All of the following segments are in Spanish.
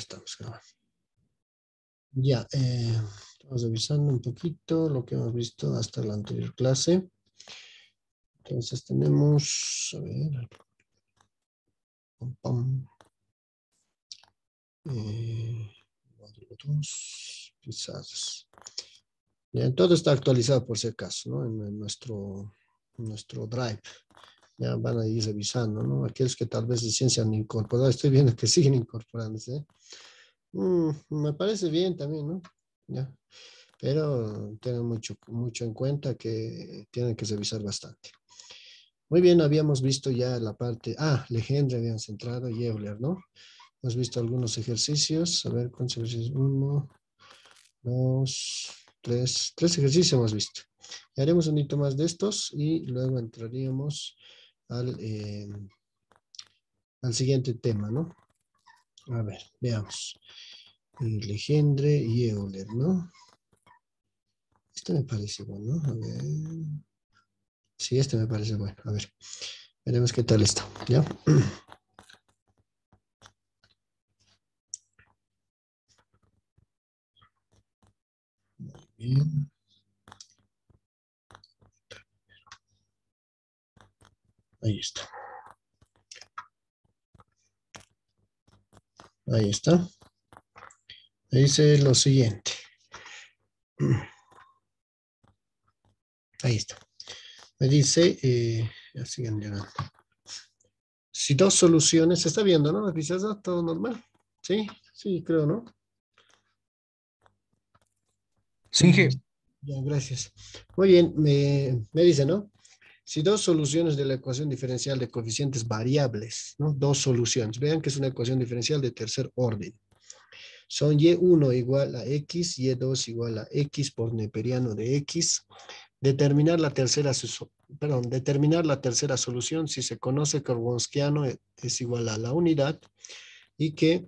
Estamos grabando. Ya, eh, estamos revisando un poquito lo que hemos visto hasta la anterior clase. Entonces tenemos, a ver, eh, dos, pisadas. Ya, todo está actualizado por si acaso, ¿no? En, nuestro, en nuestro drive ya van a ir revisando, ¿no? Aquellos que tal vez recién se han incorporado, estoy viendo que siguen incorporándose. Mm, me parece bien también, ¿no? Ya. Pero tengan mucho, mucho en cuenta que tienen que revisar bastante. Muy bien, habíamos visto ya la parte, ah, Legendre habían centrado, y Euler, ¿no? Hemos visto algunos ejercicios, a ver, ¿cuántos ejercicios? Uno, dos, tres, tres ejercicios hemos visto. haremos un hito más de estos y luego entraríamos Em, al, siguiente tema, ¿no? A ver, veamos. Legendre y Euler, ¿no? Este me parece bueno, a ver. Sí, este me parece bueno. A ver, veremos qué tal está, ¿ya? Muy bien. Ahí está. Ahí está. Dice lo siguiente. Ahí está. Me dice, eh, siguen llegando. Si dos soluciones, se está viendo, ¿no? Las todo normal. Sí, sí, creo, ¿no? Sí, ya, gracias. Muy bien, me dice, ¿no? Si dos soluciones de la ecuación diferencial de coeficientes variables, dos soluciones, vean que es una ecuación diferencial de tercer orden. Son y1 igual a x, y2 igual a x por neperiano de x. Determinar la tercera, perdón, determinar la tercera solución si se conoce que Wronskiano eh, es igual a la unidad y que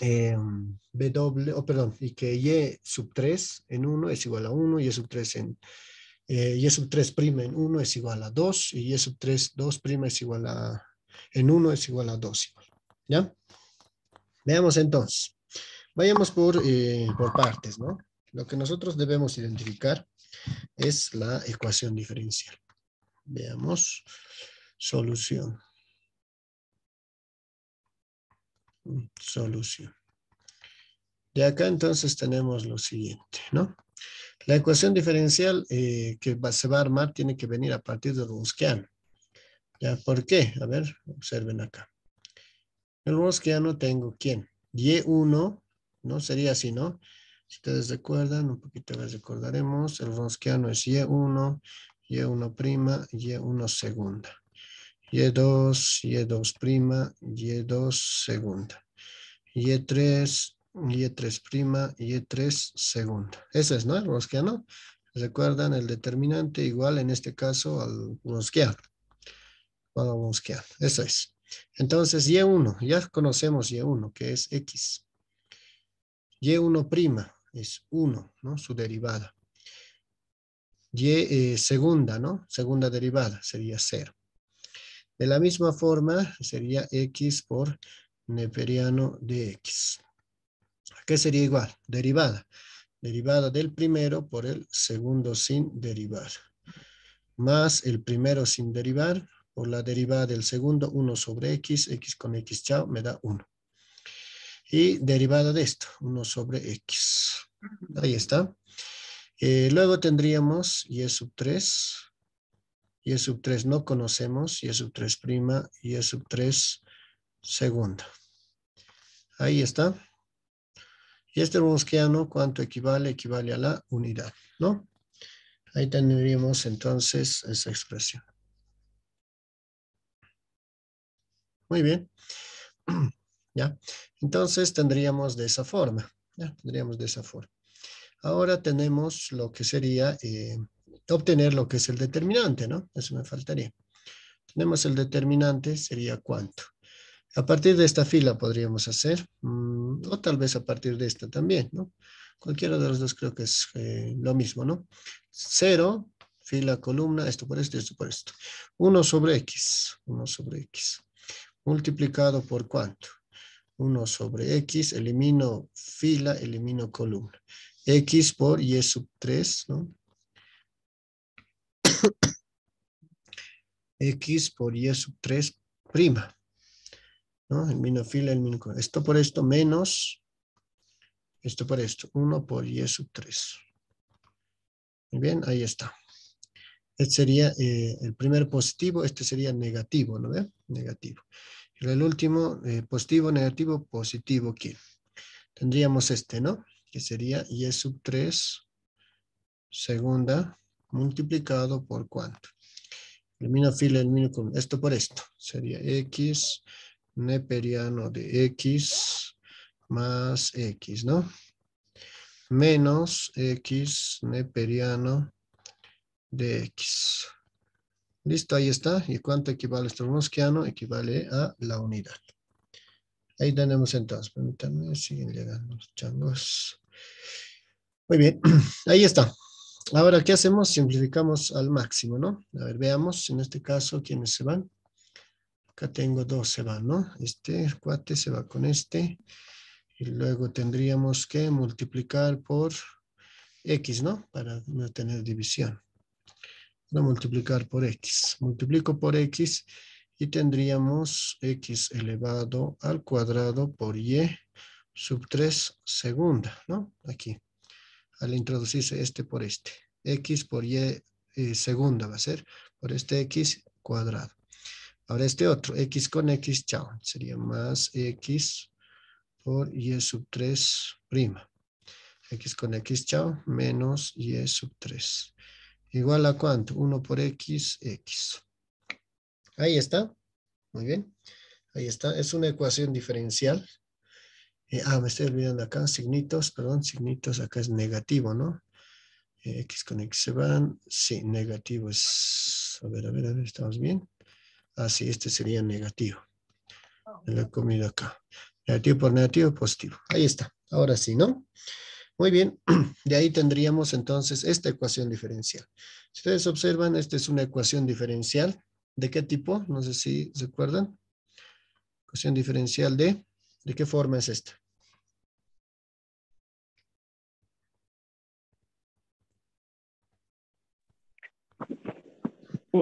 w, em, oh, perdón, y que y sub 3 en 1 es igual a 1 y sub 3 en eh, y sub 3 en 1 es igual a 2 y y sub 3, es igual a, en 1 es igual a 2. ¿Ya? Veamos entonces. Vayamos por, eh, por partes, ¿no? Lo que nosotros debemos identificar es la ecuación diferencial. Veamos. Solución. Mm, solución. De acá entonces tenemos lo siguiente, ¿no? La ecuación diferencial eh, que se va a armar tiene que venir a partir de Rusquiano. ¿Ya? ¿Por qué? A ver, observen acá. El Rusquiano tengo quién? Y1, ¿no? Sería así, ¿no? Si ustedes recuerdan, un poquito les recordaremos, el bosqueano es Y1, Y1', Y1 segunda. Y2, Y2', Y2 segunda. Y3, y E3' prima y 3 e segunda. Ese es, ¿no? El rosquiano. Recuerdan el determinante igual en este caso al rosquiano. Para rosquiano. Eso es. Entonces, Y1, e ya conocemos Y1, e que es X. Y1' prima es 1, ¿no? Su derivada. Y eh, segunda, ¿no? Segunda derivada sería 0. De la misma forma, sería X por neperiano de X. ¿Qué sería igual? Derivada. Derivada del primero por el segundo sin derivar. Más el primero sin derivar por la derivada del segundo, 1 sobre x, x con x chao, me da 1. Y derivada de esto, 1 sobre x. Ahí está. Eh, luego tendríamos y sub 3, y sub 3 no conocemos, y sub 3 prima, y sub 3 segunda. Ahí está. Y este bosqueano, ¿cuánto equivale? Equivale a la unidad, ¿no? Ahí tendríamos entonces esa expresión. Muy bien. ¿Ya? Entonces tendríamos de esa forma. ¿ya? Tendríamos de esa forma. Ahora tenemos lo que sería eh, obtener lo que es el determinante, ¿no? Eso me faltaría. Tenemos el determinante, sería cuánto. A partir de esta fila podríamos hacer, mm, o tal vez a partir de esta también, ¿no? Cualquiera de los dos creo que es eh, lo mismo, ¿no? Cero, fila, columna, esto por esto, esto por esto. 1 sobre x, 1 sobre x. ¿Multiplicado por cuánto? 1 sobre x, elimino fila, elimino columna. x por y sub 3, ¿no? x por y sub 3 prima. ¿no? El fila el mino Esto por esto menos, esto por esto, 1 por y sub 3. Muy bien, ahí está. Este sería eh, el primer positivo, este sería negativo, ¿no ve? Negativo. Y el último, eh, positivo, negativo, positivo, ¿qué? Tendríamos este, ¿no? Que sería y sub 3, segunda, multiplicado por cuánto. El fila el mino Esto por esto. Sería x neperiano de X más X, ¿no? Menos X neperiano de X. Listo, ahí está. ¿Y cuánto equivale esto Mosquiano Equivale a la unidad. Ahí tenemos entonces. Permítanme, siguen llegando los changos. Muy bien, ahí está. Ahora, ¿qué hacemos? Simplificamos al máximo, ¿no? A ver, veamos en este caso quiénes se van tengo dos, se van, ¿no? Este cuate se va con este. Y luego tendríamos que multiplicar por X, ¿no? Para no tener división. No multiplicar por X. Multiplico por X y tendríamos X elevado al cuadrado por Y sub 3 segunda, ¿no? Aquí. Al introducirse este por este. X por Y eh, segunda va a ser por este X cuadrado. Ahora este otro, x con x, chao. Sería más x por y sub 3 prima. x con x, chao, menos y sub 3. Igual a cuánto? 1 por x, x. Ahí está. Muy bien. Ahí está. Es una ecuación diferencial. Eh, ah, me estoy olvidando acá. Signitos, perdón. Signitos acá es negativo, ¿no? Eh, x con x se van. Sí, negativo es... A ver, a ver, a ver. ¿Estamos bien? Así, este sería negativo. Lo he comido acá. Negativo por negativo, positivo. Ahí está. Ahora sí, ¿no? Muy bien. De ahí tendríamos entonces esta ecuación diferencial. Si ustedes observan, esta es una ecuación diferencial. ¿De qué tipo? No sé si se acuerdan. Ecuación diferencial de... ¿De qué forma es esta?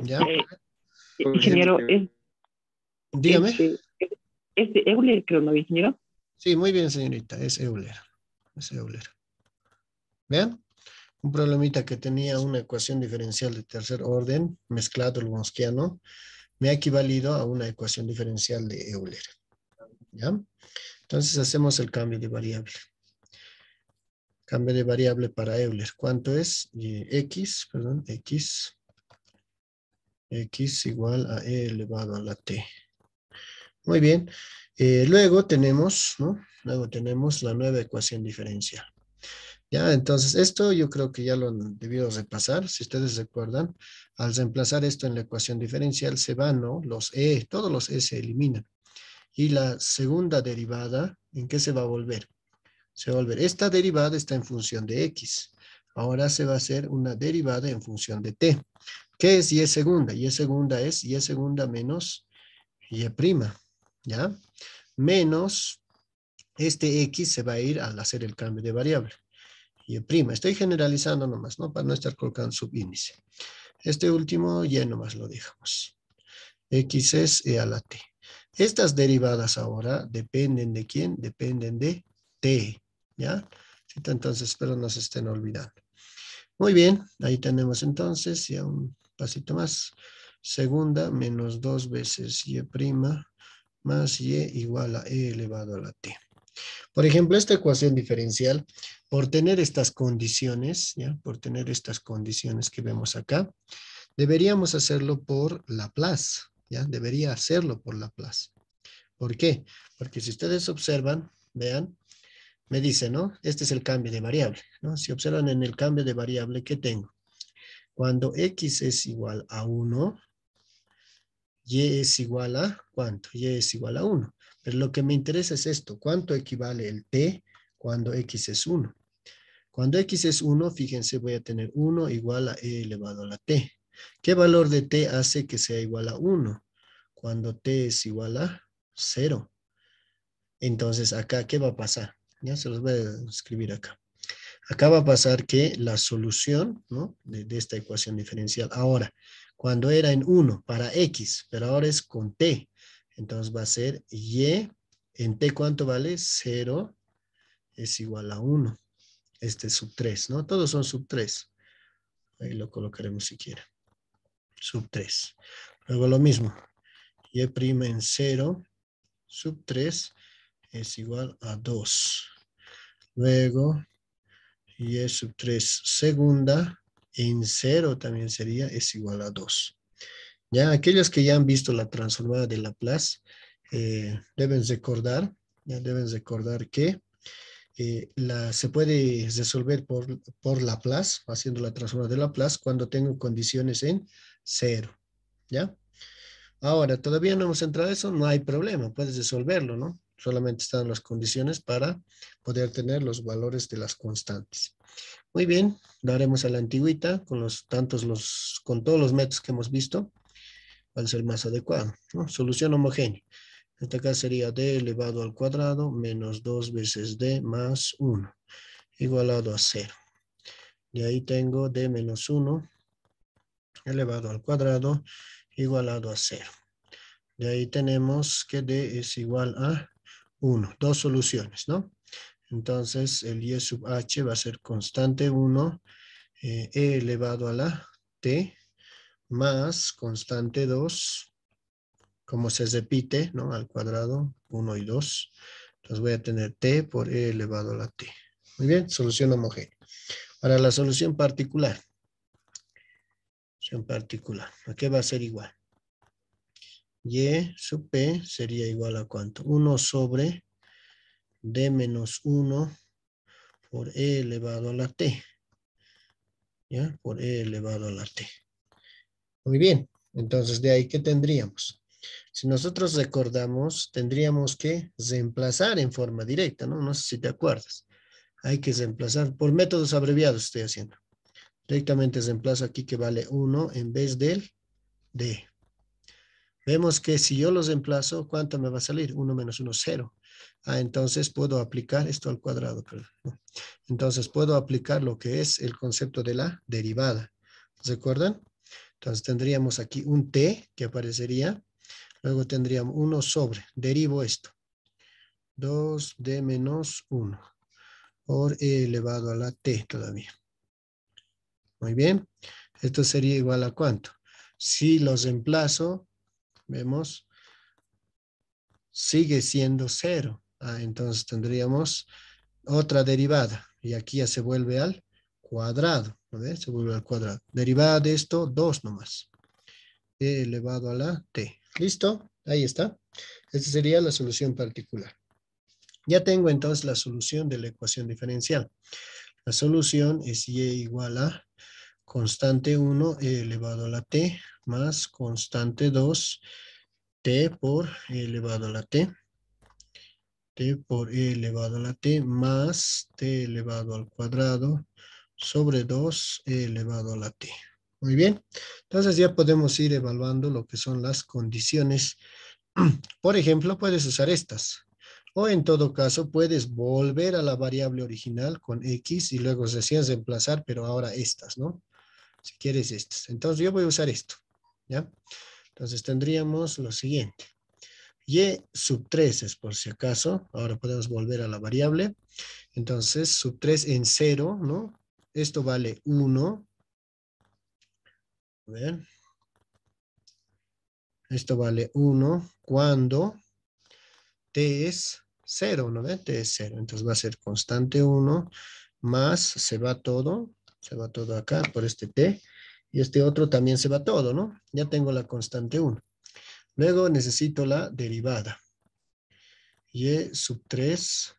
¿Ya? Ingeniero, eh, este, eh, es, dígame. es Euler, creo, ¿no, ingeniero? Sí, muy bien, señorita, es Euler. Es Euler. ¿Vean? Un problemita que tenía una ecuación diferencial de tercer orden, mezclado el bonskiano me ha equivalido a una ecuación diferencial de Euler. ¿Ya? Entonces hacemos el cambio de variable. Cambio de variable para Euler. ¿Cuánto es? Y X, perdón, X X igual a E elevado a la T. Muy bien. Eh, luego tenemos, ¿no? Luego tenemos la nueva ecuación diferencial. Ya, entonces esto yo creo que ya lo han debido repasar, si ustedes recuerdan, al reemplazar esto en la ecuación diferencial se van, ¿no? Los E, todos los E se eliminan. Y la segunda derivada, ¿en qué se va a volver? Se va a volver, esta derivada está en función de X. Ahora se va a hacer una derivada en función de T. ¿Qué es y segunda? Y segunda es y segunda menos y prima, ¿ya? Menos este x se va a ir al hacer el cambio de variable. Y prima, estoy generalizando nomás, ¿no? Para no estar colocando subíndice. Este último Y nomás lo dejamos. x es e a la t. Estas derivadas ahora dependen de quién, dependen de t, ¿ya? Entonces, espero no se estén olvidando. Muy bien, ahí tenemos entonces ya un pasito más. Segunda menos dos veces y' más y igual a e elevado a la t. Por ejemplo, esta ecuación diferencial, por tener estas condiciones, ¿ya? por tener estas condiciones que vemos acá, deberíamos hacerlo por Laplace, ¿ya? debería hacerlo por Laplace. ¿Por qué? Porque si ustedes observan, vean, me dice, ¿no? Este es el cambio de variable, ¿no? Si observan en el cambio de variable, ¿qué tengo? Cuando X es igual a 1, Y es igual a, ¿cuánto? Y es igual a 1. Pero lo que me interesa es esto, ¿cuánto equivale el T cuando X es 1? Cuando X es 1, fíjense, voy a tener 1 igual a E elevado a la T. ¿Qué valor de T hace que sea igual a 1? Cuando T es igual a 0. Entonces, acá, ¿qué va a pasar? Ya se los voy a escribir acá. Acá va a pasar que la solución de, esta ecuación diferencial ahora, cuando era en 1 para x, pero ahora es con t, entonces va a ser y en t cuánto vale? 0 es igual a 1. Este es sub 3, ¿no? Todos son sub 3. Ahí lo colocaremos si quiere. Sub 3. Luego lo mismo. Y' e en 0 sub 3 es igual a 2. Luego y es 3 segunda en 0 también sería, es igual a 2. Ya aquellos que ya han visto la transformada de Laplace, eh, deben recordar, deben recordar que eh, la, se puede resolver por, por Laplace, haciendo la transformada de Laplace, cuando tengo condiciones en 0. ¿Ya? Ahora, todavía no hemos entrado a eso, no hay problema, puedes resolverlo, ¿no? solamente están las condiciones para poder tener los valores de las constantes. Muy bien, Daremos a la antigüita con los tantos los con todos los métodos que hemos visto. al ser más adecuado? Solución homogénea. Esta acá sería d elevado al cuadrado menos 2 veces d más 1 igualado a 0. De ahí tengo d menos 1 elevado al cuadrado igualado a 0. De ahí tenemos que D es igual a uno, dos soluciones, ¿no? Entonces el y sub h va a ser constante 1 eh, e elevado a la t más constante 2, como se repite, ¿no? Al cuadrado 1 y 2. Entonces voy a tener t por e elevado a la t. Muy bien, solución homogénea. Para la solución particular, solución particular, ¿a qué va a ser igual? y sub p sería igual a cuánto? 1 sobre d menos 1 por e elevado a la t. ¿Ya? Por e elevado a la t. Muy bien. Entonces, de ahí, ¿qué tendríamos? Si nosotros recordamos, tendríamos que reemplazar en forma directa, ¿no? No sé si te acuerdas. Hay que reemplazar por métodos abreviados, estoy haciendo. Directamente reemplazo aquí que vale 1 en vez del d. Vemos que si yo los emplazo, ¿cuánto me va a salir? 1 menos 1, 0. Ah, entonces puedo aplicar esto al cuadrado. Entonces puedo aplicar lo que es el concepto de la derivada. ¿Se acuerdan? Entonces tendríamos aquí un t que aparecería. Luego tendríamos 1 sobre. Derivo esto. 2d menos 1 por e elevado a la t todavía. Muy bien. Esto sería igual a cuánto. Si los emplazo, vemos, sigue siendo cero. Ah, entonces tendríamos otra derivada y aquí ya se vuelve al cuadrado, Se vuelve al cuadrado. Derivada de esto, dos nomás. E elevado a la t. ¿Listo? Ahí está. Esta sería la solución particular. Ya tengo entonces la solución de la ecuación diferencial. La solución es y igual a constante 1 e elevado a la t más constante 2 t por e elevado a la t t por e elevado a la t más t elevado al cuadrado sobre 2 e elevado a la t. Muy bien, entonces ya podemos ir evaluando lo que son las condiciones. Por ejemplo, puedes usar estas. O en todo caso, puedes volver a la variable original con X y luego decías reemplazar, pero ahora estas, ¿no? Si quieres estas. Entonces yo voy a usar esto. ¿ya? Entonces tendríamos lo siguiente. Y sub 3 es por si acaso. Ahora podemos volver a la variable. Entonces sub 3 en 0, ¿no? Esto vale 1. A ver. Esto vale 1 cuando t es 0, ¿no? T es 0. Entonces va a ser constante 1 más se va todo, se va todo acá por este t y este otro también se va todo, ¿no? Ya tengo la constante 1. Luego necesito la derivada. Y e sub 3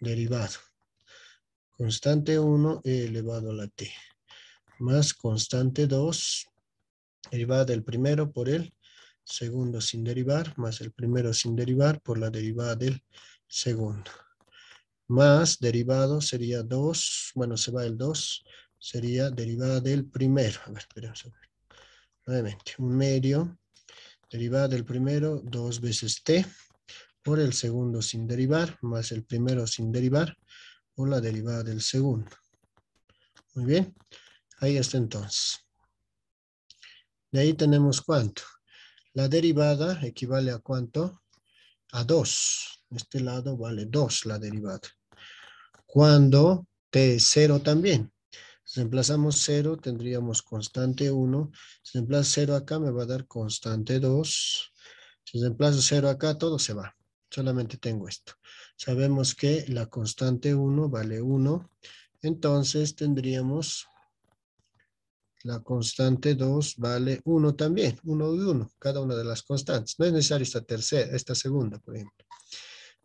derivado. Constante 1 e elevado a la t. Más constante 2 derivada del primero por el segundo sin derivar. Más el primero sin derivar por la derivada del segundo. Más derivado sería 2. Bueno, se va el 2 sería derivada del primero. A ver, esperemos a ver. Nuevamente, un medio, derivada del primero, dos veces t, por el segundo sin derivar, más el primero sin derivar, o la derivada del segundo. Muy bien, ahí está entonces. De ahí tenemos cuánto. La derivada equivale a cuánto? A 2. Este lado vale 2 la derivada. Cuando t es 0 también. Si reemplazamos 0, tendríamos constante 1. Si reemplazo 0 acá, me va a dar constante 2. Si reemplazo 0 acá, todo se va. Solamente tengo esto. Sabemos que la constante 1 vale 1. Entonces tendríamos la constante 2 vale 1 también. 1 y 1, cada una de las constantes. No es necesaria esta tercera, esta segunda, por ejemplo.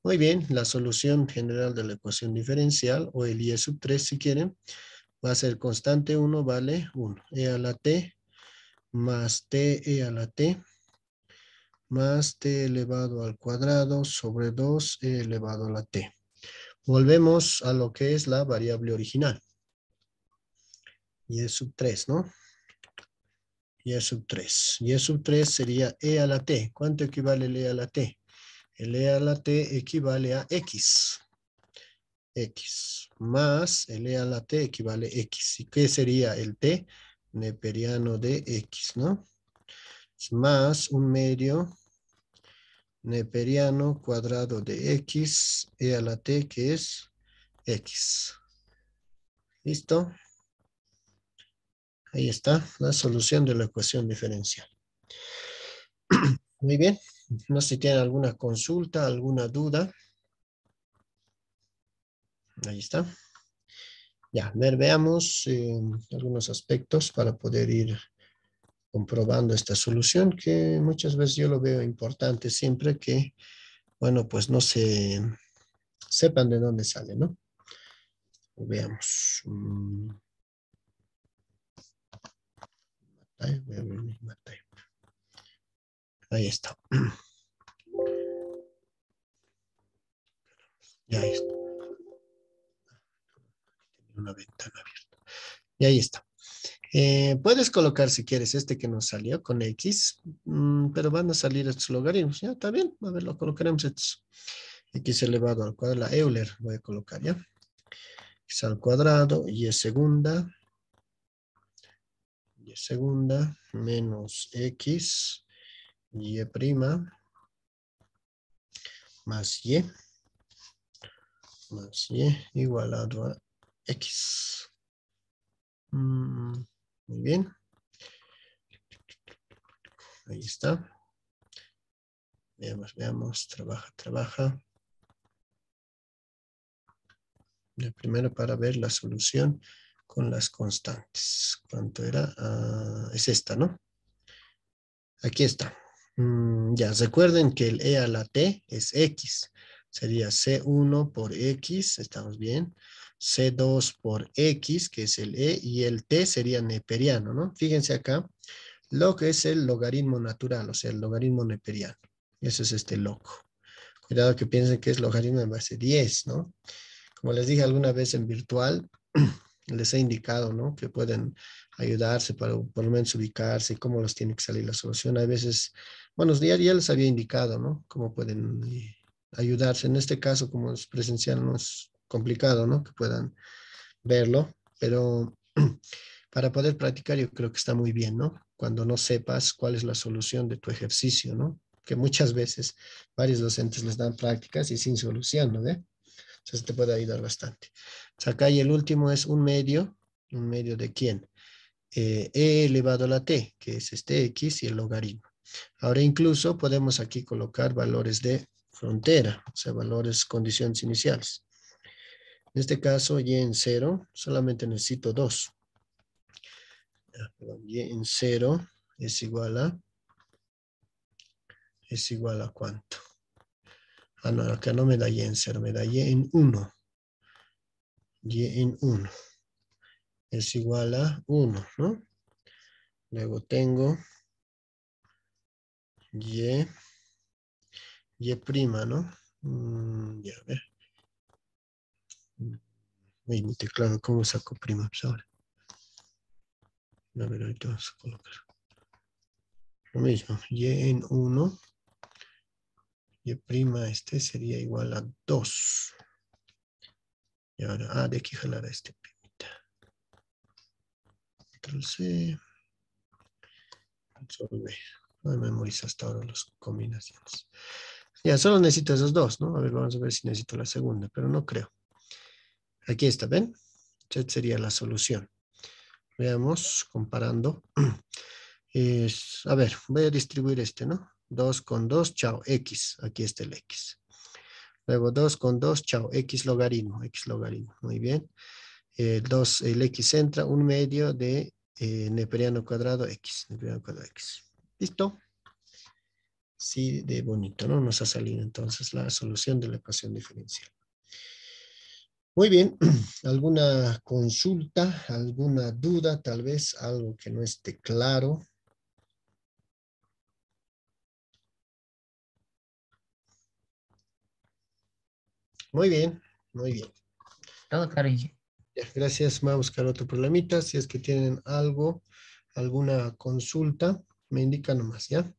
Muy bien, la solución general de la ecuación diferencial, o el IE sub 3 si quieren, va a ser constante 1 vale 1. E a la t más t e a la t más t elevado al cuadrado sobre 2 e elevado a la t. Volvemos a lo que es la variable original. Y es sub 3, ¿no? Y es sub 3. Y es sub 3 sería e a la t. ¿Cuánto equivale el e a la t? El e a la t equivale a x. X más el E a la T equivale a X. ¿Y qué sería el T? Neperiano de X, ¿no? Más un medio neperiano cuadrado de X, E a la T que es X. ¿Listo? Ahí está la solución de la ecuación diferencial. Muy bien. No sé si tienen alguna consulta, alguna duda. Ahí está. Ya, ver, veamos eh, algunos aspectos para poder ir comprobando esta solución que muchas veces yo lo veo importante siempre que, bueno, pues no se sepan de dónde sale, ¿no? Veamos. Mm, ahí está. Ya está una ventana abierta. Y ahí está. Eh, puedes colocar si quieres este que nos salió con X, mm, pero van a salir estos logaritmos. Ya está bien, a ver, lo colocaremos estos. X elevado al cuadrado, la Euler voy a colocar ya. X al cuadrado, Y segunda, Y segunda, menos X, Y prima, más Y, más Y igualado a X. Mm, muy bien. Ahí está. Veamos, veamos, trabaja, trabaja. El primero para ver la solución con las constantes. ¿Cuánto era? Ah, es esta, ¿no? Aquí está. Mm, ya, recuerden que el E a la T es X. Sería C1 por X, estamos bien. C2 por X, que es el E, y el T sería neperiano, ¿no? Fíjense acá, lo que es el logaritmo natural, o sea, el logaritmo neperiano. Ese es este loco. Cuidado que piensen que es logaritmo de base 10, ¿no? Como les dije alguna vez en virtual, les he indicado, ¿no? Que pueden ayudarse para por lo menos ubicarse, cómo los tiene que salir la solución. a veces, bueno, ya, ya les había indicado, ¿no? Cómo pueden eh, ayudarse. En este caso, como es presencial, no complicado, ¿no? Que puedan verlo, pero para poder practicar yo creo que está muy bien, ¿no? Cuando no sepas cuál es la solución de tu ejercicio, ¿no? Que muchas veces varios docentes les dan prácticas y sin solución, ¿no? Entonces ¿Eh? te puede ayudar bastante. acá y el último es un medio, un medio de quién. Eh, e elevado a la t, que es este x y el logaritmo. Ahora incluso podemos aquí colocar valores de frontera, o sea, valores, condiciones iniciales. En este caso, y en 0, solamente necesito 2. Ah, y en 0 es igual a, es igual a cuánto. Ah, no, acá no me da y en 0, me da y en 1. Y en 1 es igual a 1, ¿no? Luego tengo y, y prima, ¿no? Mm, ya, a ver mi teclado cómo saco prima pues ahora. A ver, ahorita vamos a colocar. Lo mismo, y en 1, y prima este sería igual a 2. Y ahora, ah, de aquí jalar a este primita. Control C. Control B. No memorizo hasta ahora las combinaciones. Ya, solo necesito esos dos, ¿no? A ver, vamos a ver si necesito la segunda, pero no creo. Aquí está, ¿ven? Esta sería la solución. Veamos, comparando. a ver, voy a distribuir este, ¿no? 2 con 2, chao, x. Aquí está el x. Luego 2 con 2, chao, x logaritmo, x logaritmo. Muy bien. 2, eh, el x entra, un medio de eh, cuadrado x, neperiano cuadrado x. ¿Listo? Sí, de bonito, ¿no? Nos ha salido entonces la solución de la ecuación diferencial. Muy bien, ¿alguna consulta, alguna duda, tal vez algo que no esté claro? Muy bien, muy bien. Todo cariño. gracias, vamos a buscar otro problemita. Si es que tienen algo, alguna consulta, me indica nomás, ¿ya?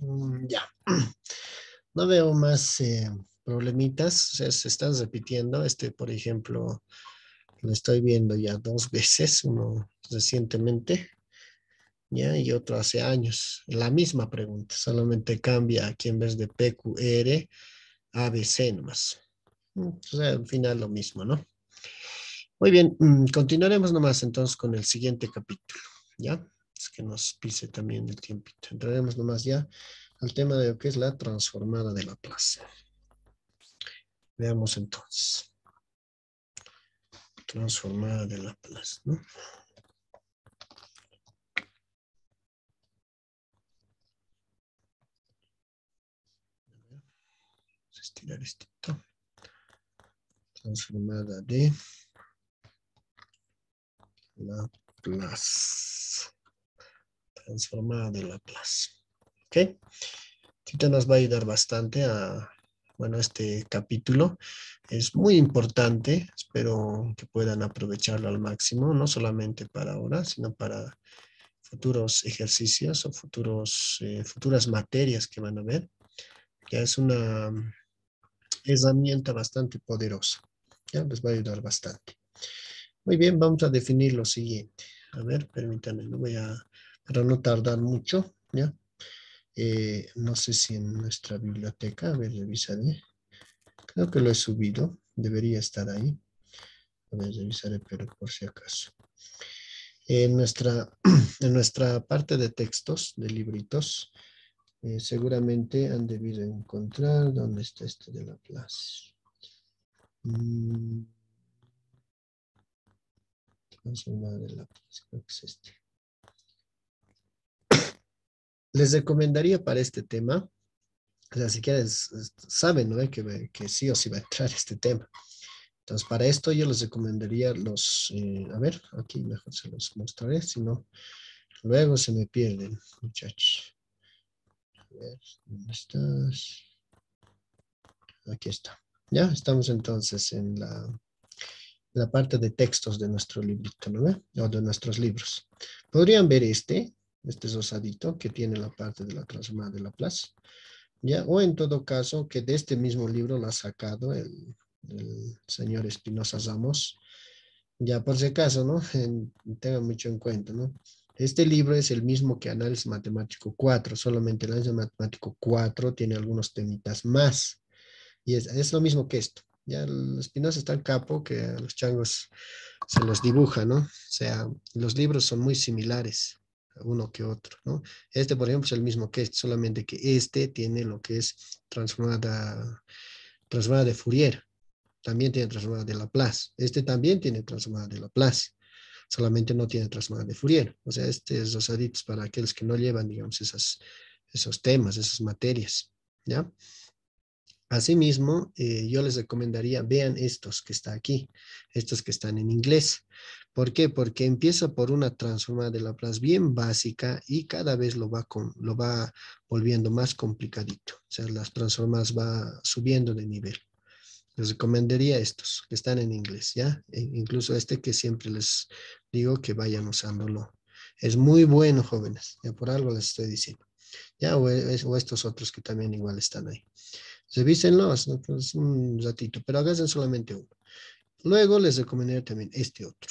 Mm, ya. No veo más eh, problemitas. O sea, se están repitiendo. Este, por ejemplo, lo estoy viendo ya dos veces, uno recientemente, ya, y otro hace años. La misma pregunta, solamente cambia aquí en vez de PQR, ABC nomás. Mm, o sea, al final lo mismo, ¿no? Muy bien, mm, continuaremos nomás entonces con el siguiente capítulo, ¿ya? que nos pise también el tiempito. Entraremos nomás ya al tema de lo que es la transformada de la plaza. Veamos entonces. Transformada de la plaza, ¿no? Vamos a estirar esto. transformada de la plaza transformada de clase, ¿Ok? Esto nos va a ayudar bastante a, bueno, este capítulo es muy importante. Espero que puedan aprovecharlo al máximo, no solamente para ahora, sino para futuros ejercicios o futuros, eh, futuras materias que van a ver. Ya es una herramienta bastante poderosa. Ya les va a ayudar bastante. Muy bien, vamos a definir lo siguiente. A ver, permítanme, no voy a para no tardar mucho, ¿ya? Eh, no sé si en nuestra biblioteca, a ver, revisaré. Creo que lo he subido, debería estar ahí. A ver, revisaré, pero por si acaso. En nuestra, en nuestra parte de textos, de libritos, eh, seguramente han debido encontrar dónde está este de la plaza. Mm les recomendaría para este tema, o sea, si quieres, este, saben ¿no? que, que sí o sí va a entrar este tema. Entonces, para esto yo les recomendaría los, eh, a ver, aquí mejor se los mostraré, si no, luego se me pierden, muchachos. A ver, ¿dónde estás? Aquí está. Ya, estamos entonces en la, la parte de textos de nuestro librito, ¿no? O de nuestros libros. Podrían ver este, este osadito que tiene la parte de la transformada de la plaza ¿ya? O en todo caso, que de este mismo libro lo ha sacado el, señor Espinosa Samos ya por si acaso, ¿no? tenga mucho en cuenta, ¿no? Este libro es el mismo que Análisis Matemático 4, solamente el Análisis Matemático 4 tiene algunos temitas más. Y es, lo mismo que esto. Ya los está el capo que a los changos se los dibuja, ¿no? O sea, los libros son muy similares uno que otro, ¿no? Este, por ejemplo, es el mismo que este, solamente que este tiene lo que es transformada, transformada de Fourier, también tiene transformada de Laplace, este también tiene transformada de Laplace, solamente no tiene transformada de Fourier, o sea, este es adictos para aquellos que no llevan, digamos, esas, esos temas, esas materias, ¿ya? Asimismo, eh, yo les recomendaría, vean estos que están aquí, estos que están en inglés. ¿Por qué? Porque empieza por una transforma de la Laplace bien básica y cada vez lo va, con, lo va volviendo más complicadito. O sea, las transformas va subiendo de nivel. Les recomendaría estos que están en inglés, ¿ya? E incluso este que siempre les digo que vayan usándolo. Es muy bueno, jóvenes. Ya por algo les estoy diciendo. Ya, o e, estos otros que también igual están ahí visten los, pues, un ratito, pero hagan solamente uno. Luego les recomendaría también este otro,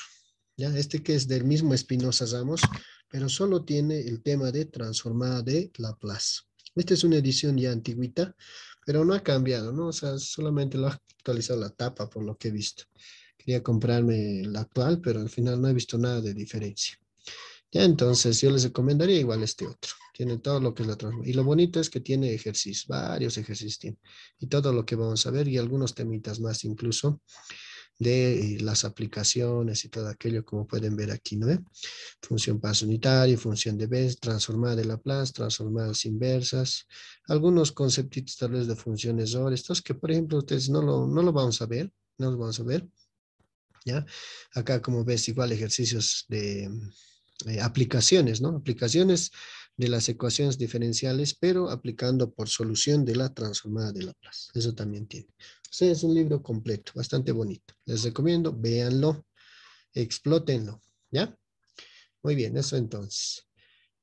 ¿ya? Este que es del mismo Espinosa Ramos, pero solo tiene el tema de transformada de Laplace. Esta es una edición ya antiguita, pero no ha cambiado, ¿no? O sea, solamente lo ha actualizado la tapa, por lo que he visto. Quería comprarme la actual, pero al final no he visto nada de diferencia. Ya, entonces yo les recomendaría igual este otro tiene todo lo que es la transformación. Y lo bonito es que tiene ejercicios, varios ejercicios tiene, y todo lo que vamos a ver, y algunos temitas más incluso de eh, las aplicaciones y todo aquello, como pueden ver aquí, ¿no? Función paso unitario, función de vez, transformada de Laplace, transformadas inversas, algunos conceptitos tal vez de funciones OR, estos que, por ejemplo, ustedes no lo, no lo vamos a ver, no lo vamos a ver, ¿ya? Acá, como ves, igual ejercicios de eh, aplicaciones, ¿no? Aplicaciones de las ecuaciones diferenciales, pero aplicando por solución de la transformada de Laplace. Eso también tiene. O sea, es un libro completo, bastante bonito. Les recomiendo, véanlo, explótenlo, ¿ya? Muy bien, eso entonces.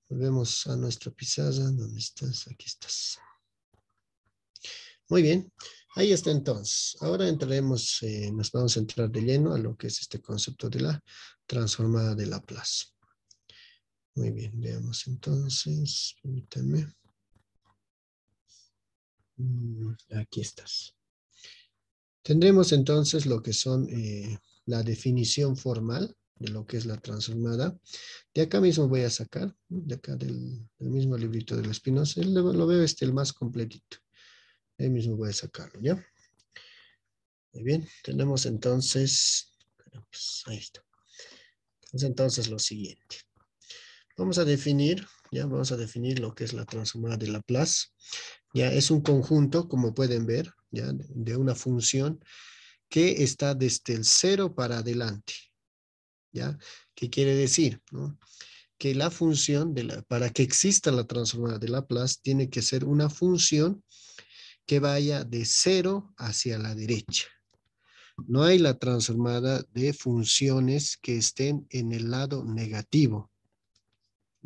Volvemos a nuestra pizarra. ¿Dónde estás? Aquí estás. Muy bien. Ahí está entonces. Ahora entraremos, eh, nos vamos a entrar de lleno a lo que es este concepto de la transformada de Laplace. Muy bien, veamos entonces, permítanme. Mm, aquí estás. Tendremos entonces lo que son eh, la definición formal de lo que es la transformada. De acá mismo voy a sacar, de acá del, mismo librito de Espinosa, lo, lo veo este el más completito. Ahí mismo voy a sacarlo, ¿ya? Muy bien, tenemos entonces, pues, ahí está. entonces lo siguiente. Vamos a definir, ya vamos a definir lo que es la transformada de Laplace. Ya es un conjunto, como pueden ver, ya de una función que está desde el cero para adelante. ¿Ya? ¿Qué quiere decir? Que la función, de la, para que exista la transformada de Laplace, tiene que ser una función que vaya de cero hacia la derecha. No hay la transformada de funciones que estén en el lado negativo.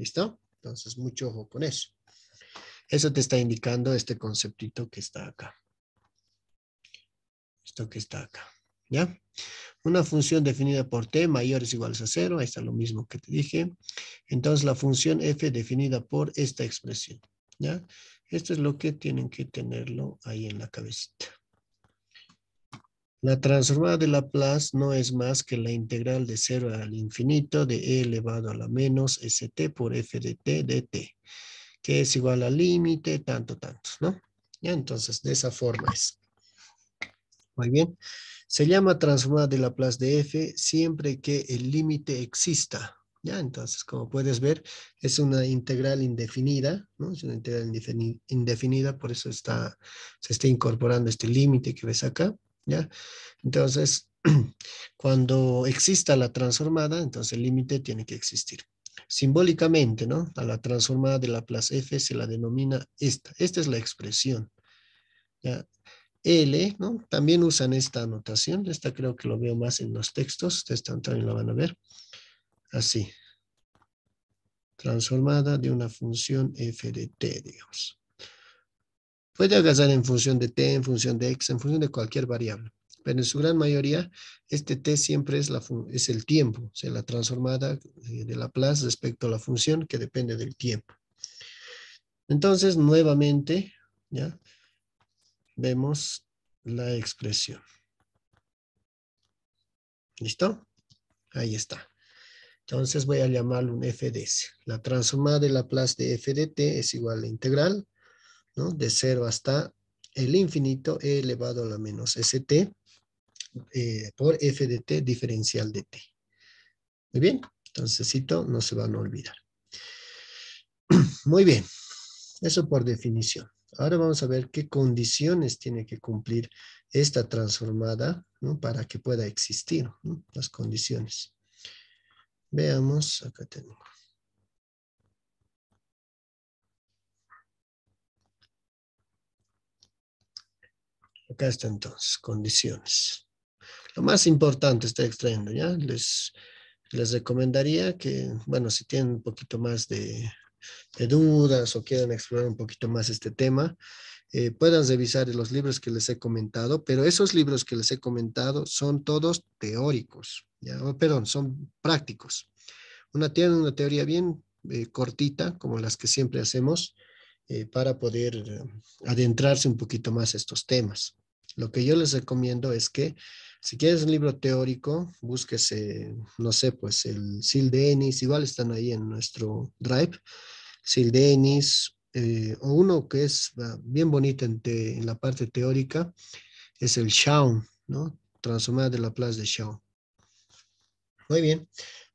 ¿Listo? Entonces, mucho ojo con eso. Eso te está indicando este conceptito que está acá. Esto que está acá. ¿Ya? Una función definida por t mayores o igual a cero. Ahí está lo mismo que te dije. Entonces, la función f definida por esta expresión. ¿Ya? Esto es lo que tienen que tenerlo ahí en la cabecita. La transformada de Laplace no es más que la integral de 0 al infinito de e elevado a la menos st por f de t dt, t, que es igual al límite tanto, tanto, ¿no? Ya, entonces, de esa forma es. Muy bien. Se llama transformada de Laplace de f siempre que el límite exista, ¿ya? Entonces, como puedes ver, es una integral indefinida, ¿no? Es una integral indefinida, por eso está, se está incorporando este límite que ves acá. Entonces, cuando exista la transformada, entonces el límite tiene que existir. Simbólicamente, ¿no? A la transformada de la plaza F se la denomina esta. Esta es la expresión. L, ¿no? También usan esta anotación. Esta creo que lo veo más en los textos. Ustedes también la van a ver. Así. Transformada de una función f de t, digamos. Puede agarrar en función de t, en función de x, en función de cualquier variable. Pero en su gran mayoría, este t siempre es, es el tiempo, o sea, la transformada eh, de Laplace respecto a la función que depende del tiempo. Entonces, nuevamente, ya vemos la expresión. ¿Listo? Ahí está. Entonces voy a llamarlo un f de s. La transformada de Laplace de f de t es igual a la integral de 0 hasta el infinito e elevado a la menos st eh, por f de t diferencial de t. Muy bien, entonces no se van a olvidar. Muy bien, eso por definición. Ahora vamos a ver qué condiciones tiene que cumplir esta transformada para que pueda existir, las condiciones. Veamos, acá tenemos. acá está entonces, condiciones. Lo más importante está extrayendo, ¿ya? Les, les recomendaría que, bueno, si tienen un poquito más de, dudas o quieren explorar un poquito más este tema, eh, puedan revisar los libros que les he comentado, pero esos libros que les he comentado son todos teóricos, ¿ya? perdón, son prácticos. Una tiene una teoría bien eh, cortita, como las que siempre hacemos, eh, para poder adentrarse un poquito más estos temas. Lo que yo les recomiendo es que si quieres un libro teórico, búsquese, no sé, pues el Sil Denis, igual están ahí en nuestro drive, Sil Denis, eh, o uno que es ah, bien bonito en, la parte teórica, es el Shaun, ¿no? Transformada de la plaza de Shaun. Muy bien,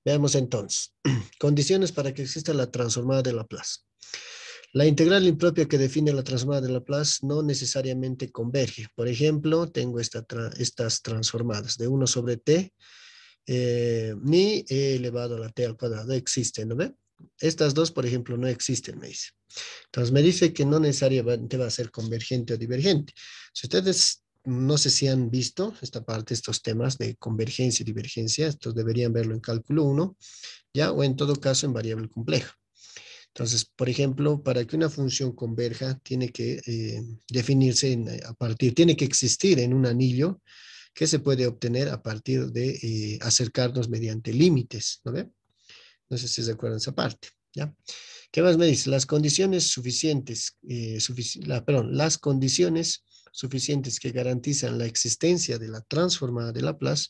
veamos entonces. Condiciones para que exista la transformada de la plaza. La integral impropia que define la transformada de Laplace no necesariamente converge. Por ejemplo, tengo estas transformadas de 1 sobre t eh, ni elevado a la t al cuadrado. Existen, ¿no ve? Estas dos, por ejemplo, no existen, me dice. Entonces me dice que no necesariamente va a ser convergente o divergente. Si ustedes no sé si han visto esta parte, estos temas de convergencia y divergencia, estos deberían verlo en cálculo 1, ya, o en todo caso en variable compleja. Entonces, por ejemplo, para que una función converja, tiene que eh, definirse eh, a partir, tiene que existir en un anillo que se puede obtener a partir de eh, acercarnos mediante límites, ¿no ve? No sé si se acuerdan esa parte, ¿ya? ¿Qué más me dice? Las condiciones suficientes, las condiciones suficientes que garantizan la existencia de la transformada de Laplace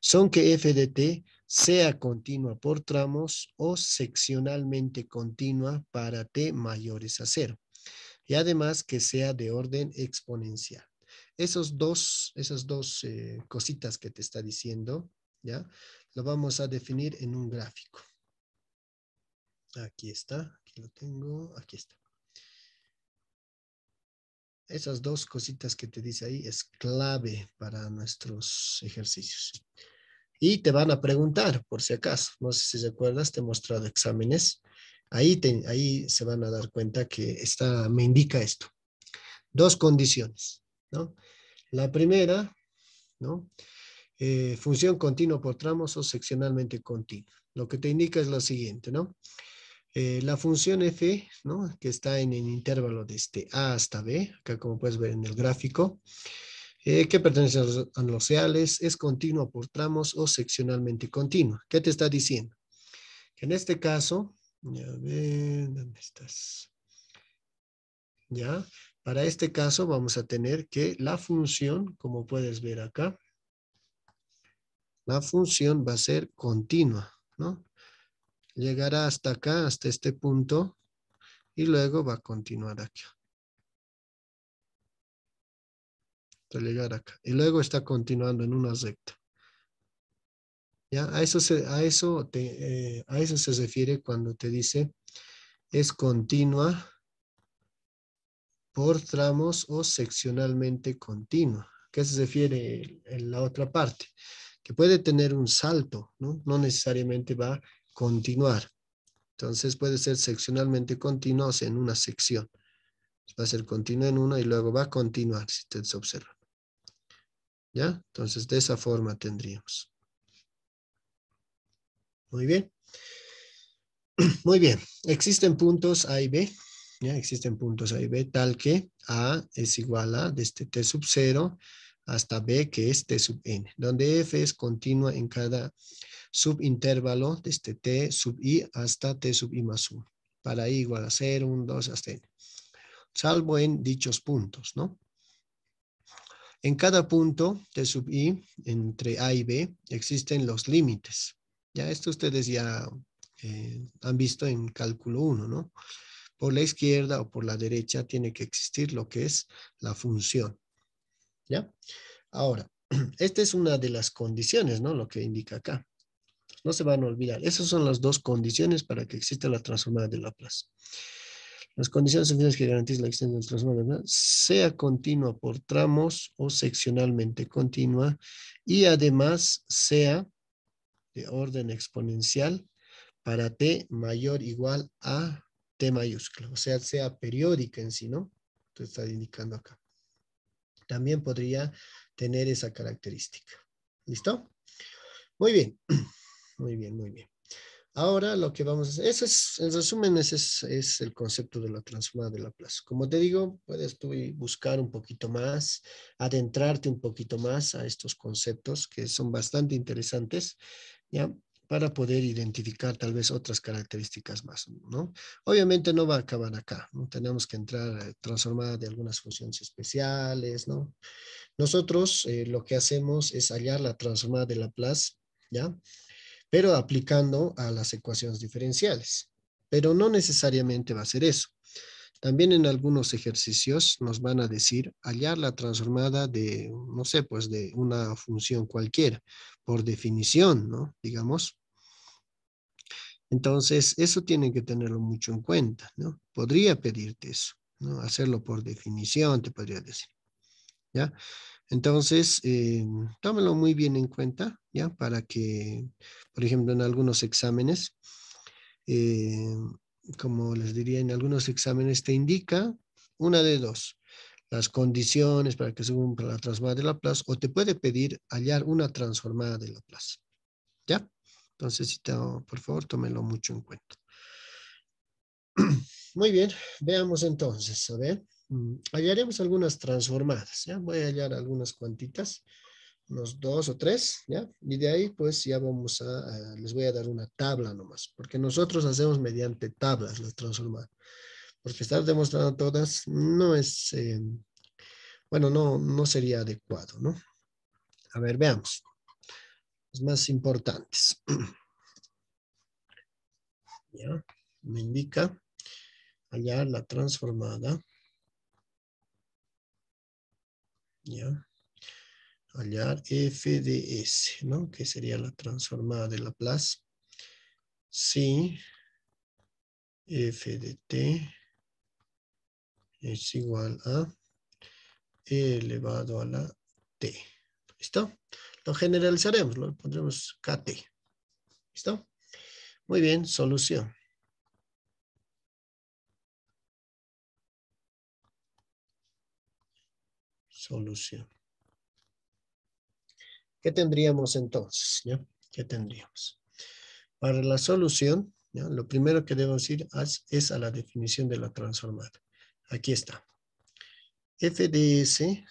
son que f de t sea continua por tramos o seccionalmente continua para t mayores a cero. Y además que sea de orden exponencial. Esos dos, esas dos eh, cositas que te está diciendo, ¿ya? Lo vamos a definir en un gráfico. Aquí está, aquí lo tengo, aquí está. Esas dos cositas que te dice ahí es clave para nuestros ejercicios y te van a preguntar, por si acaso, no sé si recuerdas, te he mostrado exámenes, ahí, ahí se van a dar cuenta que está, me indica esto. Dos condiciones, ¿no? La primera, ¿no? Eh, función continua por tramos o seccionalmente continua. Lo que te indica es lo siguiente, ¿no? Eh, la función f, ¿no? Que está en el intervalo este A hasta B, acá como puedes ver en el gráfico, eh, ¿Qué pertenece a los reales es continua por tramos o seccionalmente continua. ¿Qué te está diciendo? Que en este caso, ¿dónde estás? ¿Ya? Para este caso vamos a tener que la función, como puedes ver acá, la función va a ser continua, ¿no? Llegará hasta acá, hasta este punto, y luego va a continuar aquí. llegar acá. Y luego está continuando en una recta. ¿Ya? A eso se, a eso te, eh, a eso se refiere cuando te dice es continua por tramos o seccionalmente continua. ¿Qué se refiere en la otra parte? Que puede tener un salto, ¿no? No necesariamente va a continuar. Entonces puede ser seccionalmente continua o sea, en una sección. Va a ser continua en una y luego va a continuar, si ustedes observan. ¿Ya? Entonces, de esa forma tendríamos. Muy bien. Muy bien. Existen puntos A y B. ¿Ya? Existen puntos A y B tal que A es igual a desde este T sub 0 hasta B que es T sub N, donde F es continua en cada subintervalo desde este T sub I hasta T sub I más 1, para I igual a 0, 1, 2 hasta N, salvo en dichos puntos, ¿no? En cada punto de sub i, entre A y B, existen los límites. Ya esto ustedes ya eh, han visto en cálculo 1, ¿no? Por la izquierda o por la derecha tiene que existir lo que es la función. ¿Ya? Ahora, esta es una de las condiciones, ¿no? Lo que indica acá. No se van a olvidar. Esas son las dos condiciones para que exista la transformada de Laplace. Las condiciones que garantizan la existencia de nuestras manos, sea continua por tramos o seccionalmente continua y además sea de orden exponencial para t mayor igual a t mayúscula, o sea, sea periódica en sí, ¿no? Te está indicando acá. También podría tener esa característica. ¿Listo? Muy bien, muy bien, muy bien. Ahora lo que vamos a hacer, ese es, en resumen, ese es, el concepto de la transformada de Laplace. Como te digo, puedes tú buscar un poquito más, adentrarte un poquito más a estos conceptos que son bastante interesantes, ¿ya? Para poder identificar tal vez otras características más, ¿no? Obviamente no va a acabar acá, ¿no? Tenemos que entrar eh, transformada de algunas funciones especiales, ¿no? Nosotros eh, lo que hacemos es hallar la transformada de Laplace, ¿ya? pero aplicando a las ecuaciones diferenciales. Pero no necesariamente va a ser eso. También en algunos ejercicios nos van a decir hallar la transformada de, no sé, pues de una función cualquiera, por definición, ¿no? Digamos. Entonces, eso tienen que tenerlo mucho en cuenta, ¿no? Podría pedirte eso, ¿no? Hacerlo por definición, te podría decir, ¿ya? Entonces, eh, muy bien en cuenta, ¿ya? Para que, por ejemplo, en algunos exámenes, eh, como les diría, en algunos exámenes te indica una de dos, las condiciones para que se cumpla la transformada de Laplace o te puede pedir hallar una transformada de Laplace, ¿ya? Entonces, por favor, tómelo mucho en cuenta. Muy bien, veamos entonces, a ver. Mm, hallaremos algunas transformadas, ¿ya? Voy a hallar algunas cuantitas, unos dos o tres, ¿ya? Y de ahí, pues, ya vamos a, les voy a dar una tabla nomás, porque nosotros hacemos mediante tablas las transformadas, porque estar demostrando todas no es, eh, bueno, no, no sería adecuado, ¿no? A ver, veamos. las más importantes. ¿Ya? Me indica hallar la transformada ¿ya? Hallar f de s, ¿no? Que sería la transformada de Laplace. Si f de t es igual a e elevado a la t. ¿Listo? Lo generalizaremos, lo pondremos kt. ¿Listo? Muy bien, solución. solución. ¿Qué tendríamos entonces? ¿Qué tendríamos? Para la solución, lo primero que debemos ir es, a la definición de la transformada. Aquí está. f de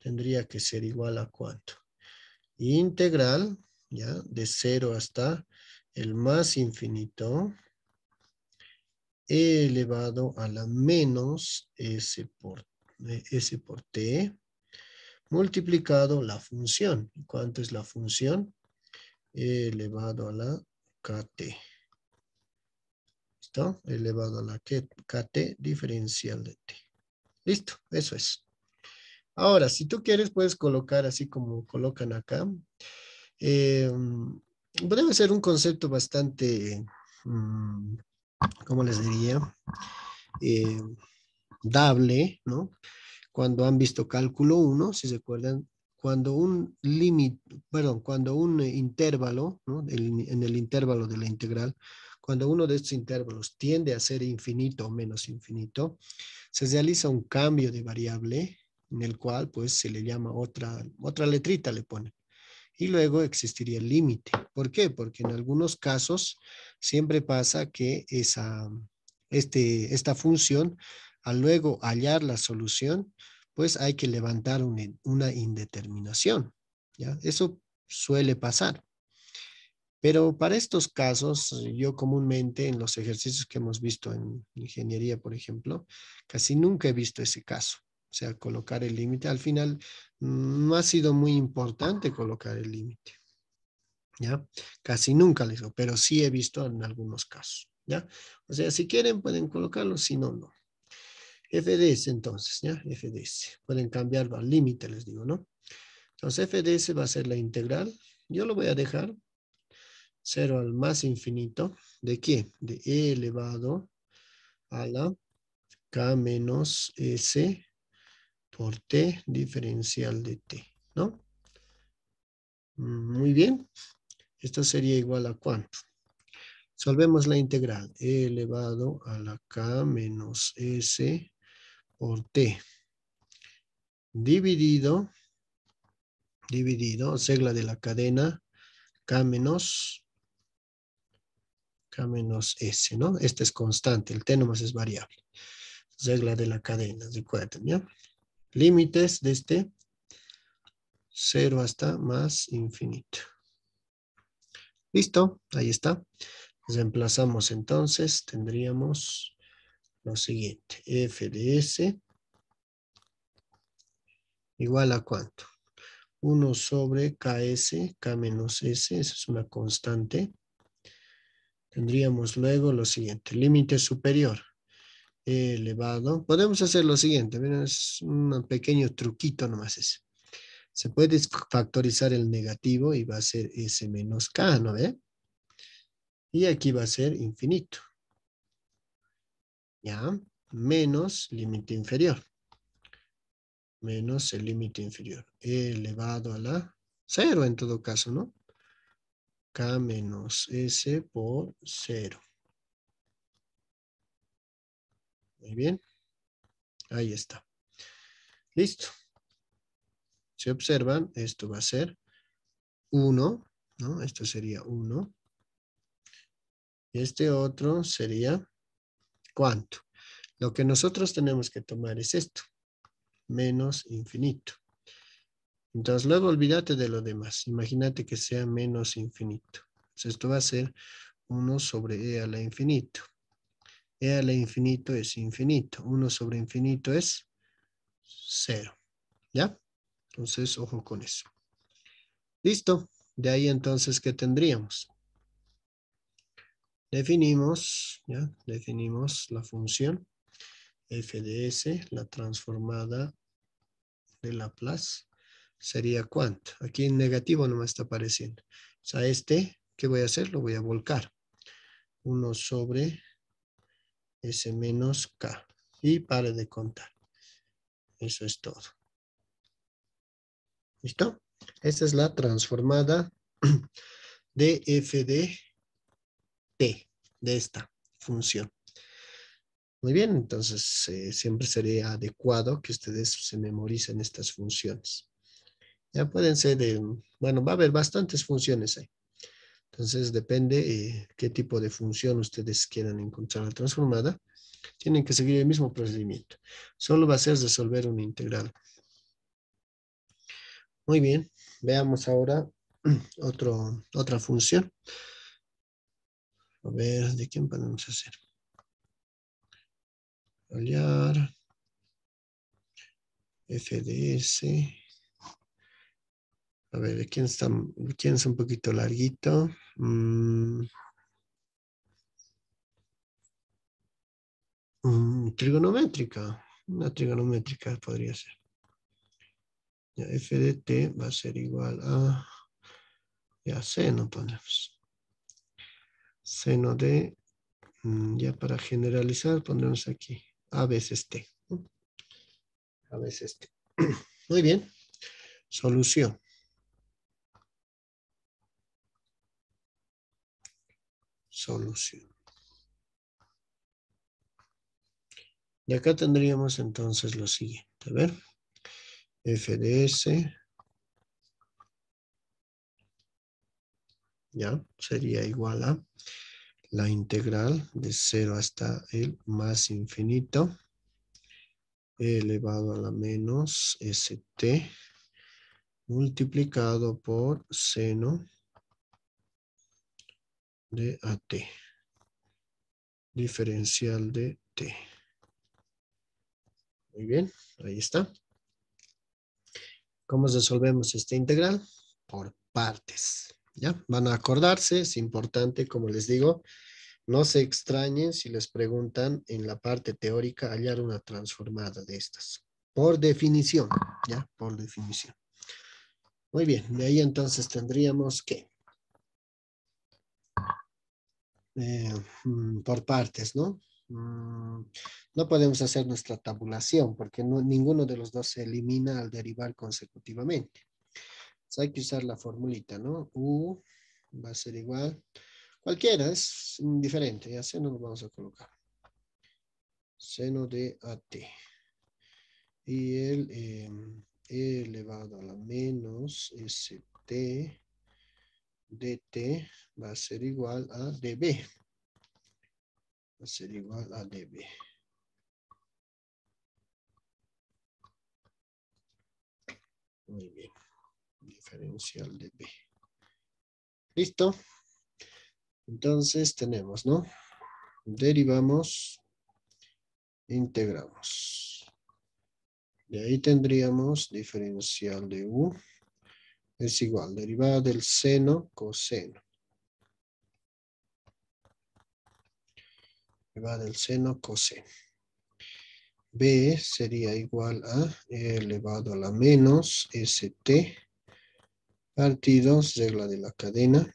tendría que ser igual a cuánto? Integral, ¿ya? De cero hasta el más infinito elevado a la menos S por, eh, S por T multiplicado la función. ¿Cuánto es la función? elevado a la KT. ¿Listo? Elevado a la KT diferencial de T. Listo, eso es. Ahora, si tú quieres, puedes colocar así como colocan acá. Em, debe ser un concepto bastante... Mm, ¿cómo les diría? Eh, dable, ¿no? Cuando han visto cálculo 1, si se acuerdan, cuando un límite, perdón, cuando un eh, intervalo, ¿no? en el intervalo de la integral, cuando uno de estos intervalos tiende a ser infinito o menos infinito, se realiza un cambio de variable en el cual pues se le llama otra, otra letrita, le pone y luego existiría el límite. ¿Por qué? Porque en algunos casos siempre pasa que esa, este, esta función, al luego hallar la solución, pues hay que levantar una indeterminación. ¿ya? Eso suele pasar. Pero para estos casos, yo comúnmente en los ejercicios que hemos visto en ingeniería, por ejemplo, casi nunca he visto ese caso. O sea, colocar el límite. Al final mm, no ha sido muy importante colocar el límite. ¿Ya? Casi nunca les digo, pero sí he visto en algunos casos. ¿Ya? O sea, si quieren pueden colocarlo, si no, no. FDS entonces, ¿ya? FDS. Pueden cambiarlo al límite, les digo, ¿no? Entonces FDS va a ser la integral. Yo lo voy a dejar 0 al más infinito. ¿De qué? De E elevado a la K menos S por t diferencial de t, ¿no? Muy bien. Esto sería igual a cuánto. Solvemos la integral. E elevado a la k menos s por t. Dividido, dividido, regla de la cadena, k menos, k menos s, ¿no? Este es constante, el t nomás es variable. Regla de la cadena, recuerden, ¿ya? límites de este 0 hasta más infinito. Listo, ahí está. Reemplazamos entonces, tendríamos lo siguiente, f de s igual a cuánto? 1 sobre ks, k menos s, esa es una constante. Tendríamos luego lo siguiente, límite superior, elevado. Podemos hacer lo siguiente, es un pequeño truquito nomás ese. Se puede factorizar el negativo y va a ser S menos K, ¿no ve? Y aquí va a ser infinito. ¿Ya? Menos límite inferior. Menos el límite inferior. Elevado a la cero en todo caso, ¿no? K menos S por cero. Muy bien. Ahí está. Listo. Si observan, esto va a ser 1, ¿no? Esto sería 1. Este otro sería ¿cuánto? Lo que nosotros tenemos que tomar es esto, menos infinito. Entonces luego olvídate de lo demás, imagínate que sea menos infinito. Entonces esto va a ser 1 sobre e a la infinito. El infinito es infinito. 1 sobre infinito es 0. ¿Ya? Entonces, ojo con eso. Listo. De ahí entonces, ¿qué tendríamos? Definimos, ¿ya? Definimos la función f de s, la transformada de Laplace. ¿Sería cuánto? Aquí en negativo no me está apareciendo. O sea, este, ¿qué voy a hacer? Lo voy a volcar. 1 sobre S menos K. Y pare de contar. Eso es todo. ¿Listo? Esta es la transformada de f de t, de esta función. Muy bien, entonces eh, siempre sería adecuado que ustedes se memoricen estas funciones. Ya pueden ser de, bueno, va a haber bastantes funciones ahí. Entonces depende eh, qué tipo de función ustedes quieran encontrar la transformada. Tienen que seguir el mismo procedimiento. Solo va a ser resolver una integral. Muy bien, veamos ahora otra función. A ver, ¿de quién podemos hacer? Aliar, FDS, a ver, ¿de quién, está, es un poquito larguito? Mm. Mm, trigonométrica. Una trigonométrica podría ser. f de t va a ser igual a... Ya, seno ponemos pues. Seno de... Mm, ya para generalizar pondremos aquí a veces t. A veces t. Muy bien. Solución. solución. Y acá tendríamos entonces lo siguiente. A ver. s, Ya, sería igual a la integral de 0 hasta el más infinito e elevado a la menos st multiplicado por seno de AT. Diferencial de T. Muy bien, ahí está. ¿Cómo resolvemos esta integral? Por partes. ¿Ya? Van a acordarse, es importante, como les digo, no se extrañen si les preguntan en la parte teórica hallar una transformada de estas. Por definición, ¿ya? Por definición. Muy bien, de ahí entonces tendríamos que eh, mm, por partes, ¿no? Mm, no podemos hacer nuestra tabulación porque ninguno de los dos se elimina al derivar consecutivamente. Entonces hay que usar la formulita, ¿no? U va a ser igual. Cualquiera, es diferente. ya seno lo vamos a colocar. Seno de AT. Y el eh, e elevado a la menos ST dt va a ser igual a db. Va a ser igual a db. Muy bien. Diferencial de B. ¿Listo? Entonces tenemos, ¿no? Derivamos, integramos. De ahí tendríamos diferencial de U es igual, derivada del seno coseno. Derivada del seno coseno. B sería igual a e elevado a la menos ST partidos, regla de la cadena.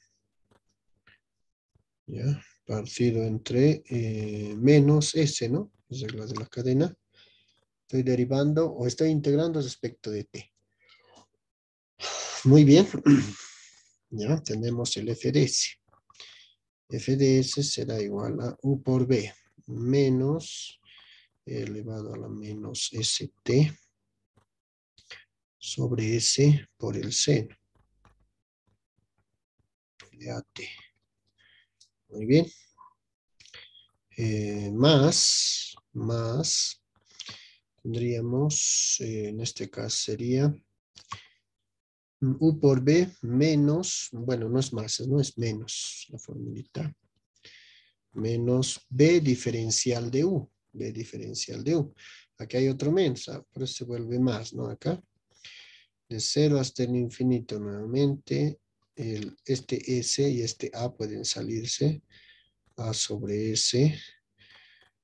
¿Ya? Partido entre eh, menos S, ¿no? Regla de la cadena. Estoy derivando o estoy integrando respecto de T. Muy bien. Ya tenemos el FDS. FDS será igual a U por B menos elevado a la menos ST sobre S por el seno de AT. Muy bien. Eh, más, más, tendríamos, eh, en este caso sería Mm, U por B menos, bueno, no es más, no es menos la formulita. Menos B diferencial de U, B diferencial de U. Aquí hay otro menos, ah, pero este se vuelve más, ¿no? Acá. De 0 hasta el infinito nuevamente. El, este S y este A pueden salirse. A sobre S.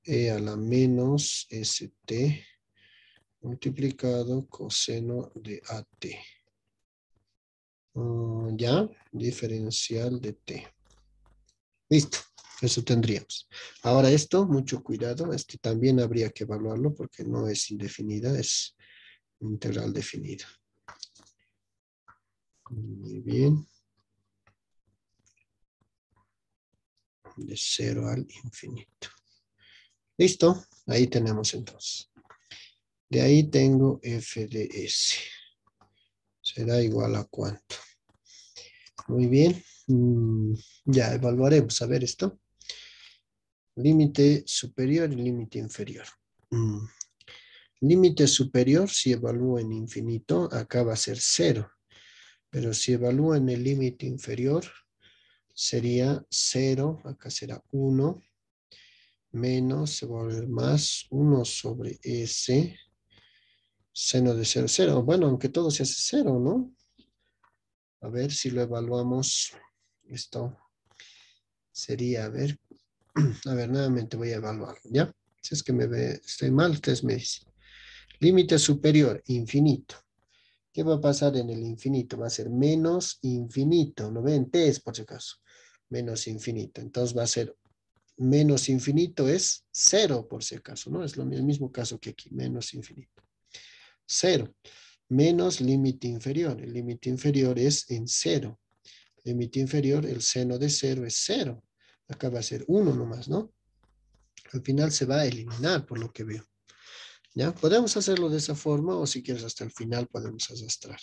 E a la menos ST multiplicado coseno de AT. Mm, ya, diferencial de t. Listo, eso tendríamos. Ahora esto, mucho cuidado, este también habría que evaluarlo porque no es indefinida, es integral definida. Muy bien. De cero al infinito. Listo, ahí tenemos entonces. De ahí tengo f de s. Será igual a cuánto. Muy bien. Mm, ya evaluaremos a ver esto. Límite superior y límite inferior. Mm. Límite superior, si evalúo en infinito, acá va a ser cero. Pero si evalúo en el límite inferior, sería 0, acá será 1, menos, se va a volver más, 1 sobre S, seno de cero, cero. Bueno, aunque todo se hace cero, ¿no? A ver si lo evaluamos. Esto sería, a ver, a ver, nuevamente voy a evaluar. ¿ya? Si es que me ve, estoy mal, ustedes me dicen. Límite superior, infinito. ¿Qué va a pasar en el infinito? Va a ser menos infinito. no ven? T es por si acaso. Menos infinito. Entonces va a ser menos infinito es cero por si acaso, ¿no? Es lo, el mismo caso que aquí, menos infinito. Cero menos límite inferior. El límite inferior es en cero Límite inferior, el seno de cero es cero. Acá va a ser uno nomás, ¿no? Al final se va a eliminar, por lo que veo. ¿Ya? Podemos hacerlo de esa forma o si quieres hasta el final podemos arrastrar.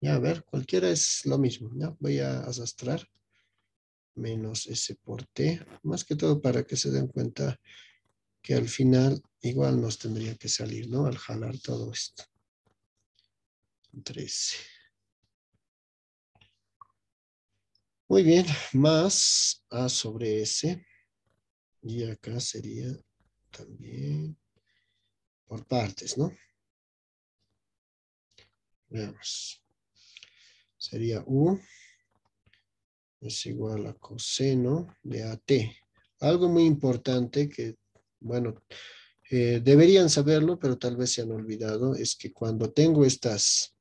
Ya, a ver, cualquiera es lo mismo. ¿ya? Voy a arrastrar menos S por t. Más que todo para que se den cuenta que al final igual nos tendría que salir, ¿no? Al jalar todo esto. 13. Muy bien, más A sobre S. Y acá sería también por partes, ¿no? Veamos. Sería U es igual a coseno de AT. Algo muy importante que, bueno, eh, deberían saberlo, pero tal vez se han olvidado, es que cuando tengo estas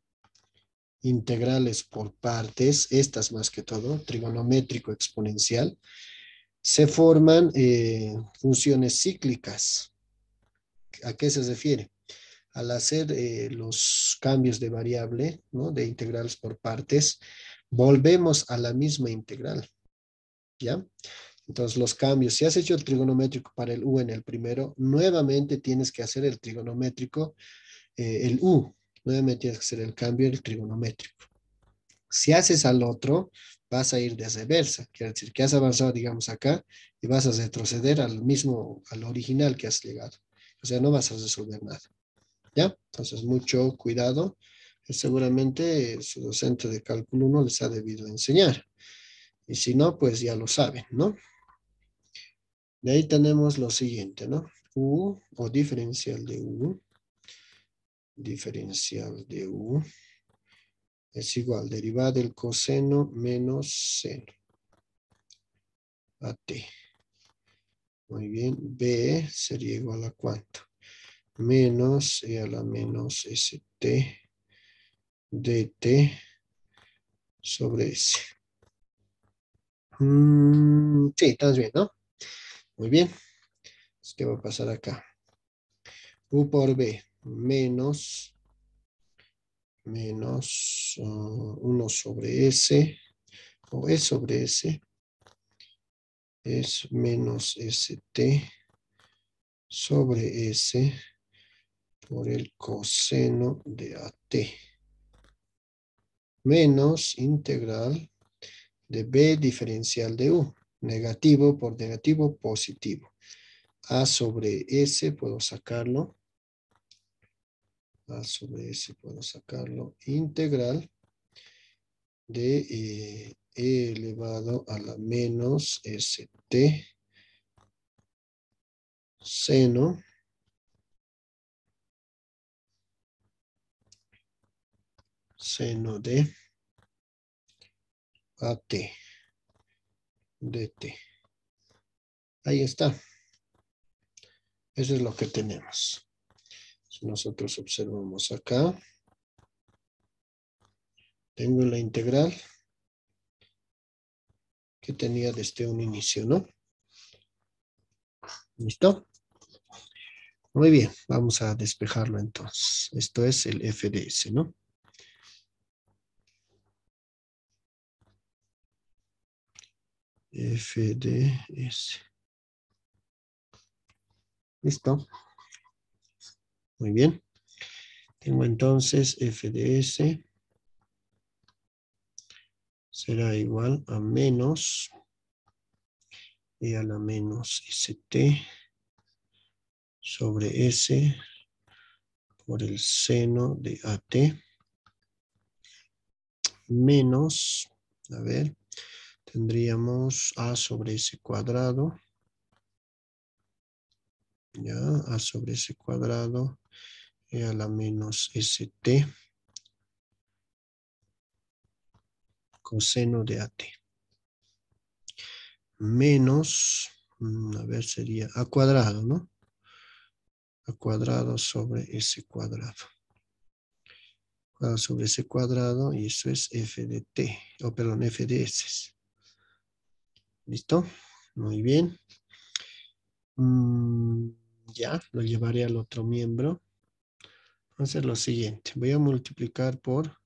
integrales por partes, estas más que todo, trigonométrico exponencial, se forman eh, funciones cíclicas. ¿A qué se refiere? Al hacer eh, los cambios de variable, ¿no? de integrales por partes, volvemos a la misma integral. ¿Ya? Entonces, los cambios, si has hecho el trigonométrico para el U en el primero, nuevamente tienes que hacer el trigonométrico, eh, el U nuevamente tienes que hacer el cambio el trigonométrico. Si haces al otro, vas a ir de reversa, quiere decir que has avanzado, digamos, acá y vas a retroceder al mismo, al original que has llegado. O sea, no vas a resolver nada. ¿Ya? Entonces, mucho cuidado. Eh, seguramente eh, su docente de cálculo no les ha debido enseñar. Y si no, pues ya lo saben, ¿no? De ahí tenemos lo siguiente, ¿no? U o diferencial de U diferencial de u es igual derivada del coseno menos seno. A t. Muy bien, b sería igual a cuánto? Menos e a la menos st dt sobre s. Mm, sí, está bien, ¿no? Muy bien. ¿Qué va a pasar acá? U por B menos, menos 1 ah, sobre S, o E sobre S, es menos ST sobre S por el coseno de AT, menos integral de B diferencial de U, negativo por negativo, positivo. A sobre S puedo sacarlo sobre s puedo sacarlo integral de eh, e elevado a la menos st seno seno de at dt. Ahí está. Eso es lo que tenemos nosotros observamos acá, tengo la integral que tenía desde un inicio, ¿no? ¿Listo? Muy bien, vamos a despejarlo entonces. Esto es el FDS, ¿no? FDS. Listo. Muy bien. Tengo entonces f de s será igual a menos e a la menos st sobre s por el seno de at menos, a ver, tendríamos a sobre s cuadrado, ya, a sobre s cuadrado e a la menos st coseno de at menos, mm, a ver, sería a cuadrado, ¿no? A cuadrado sobre s cuadrado. Cuadrado sobre s cuadrado y eso es f de t, o perdón, f de s. ¿Listo? Muy bien. Mm, ya, lo llevaré al otro miembro a hacer lo siguiente, voy a multiplicar por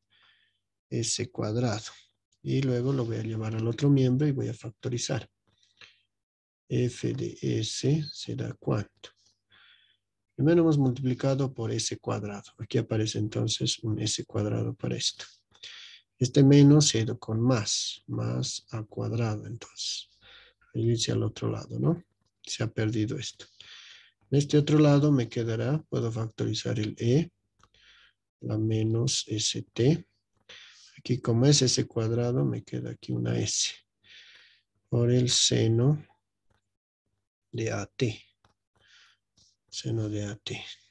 S cuadrado y luego lo voy a llevar al otro miembro y voy a factorizar. F de S será cuánto. Primero hemos multiplicado por S cuadrado. Aquí aparece entonces un S cuadrado para esto. Este menos se ido con más, más A cuadrado entonces. Ahí dice al otro lado, ¿no? Se ha perdido esto. En este otro lado me quedará, puedo factorizar el E la menos st. Aquí como es s cuadrado, me queda aquí una s. Por el seno de at. Seno de at.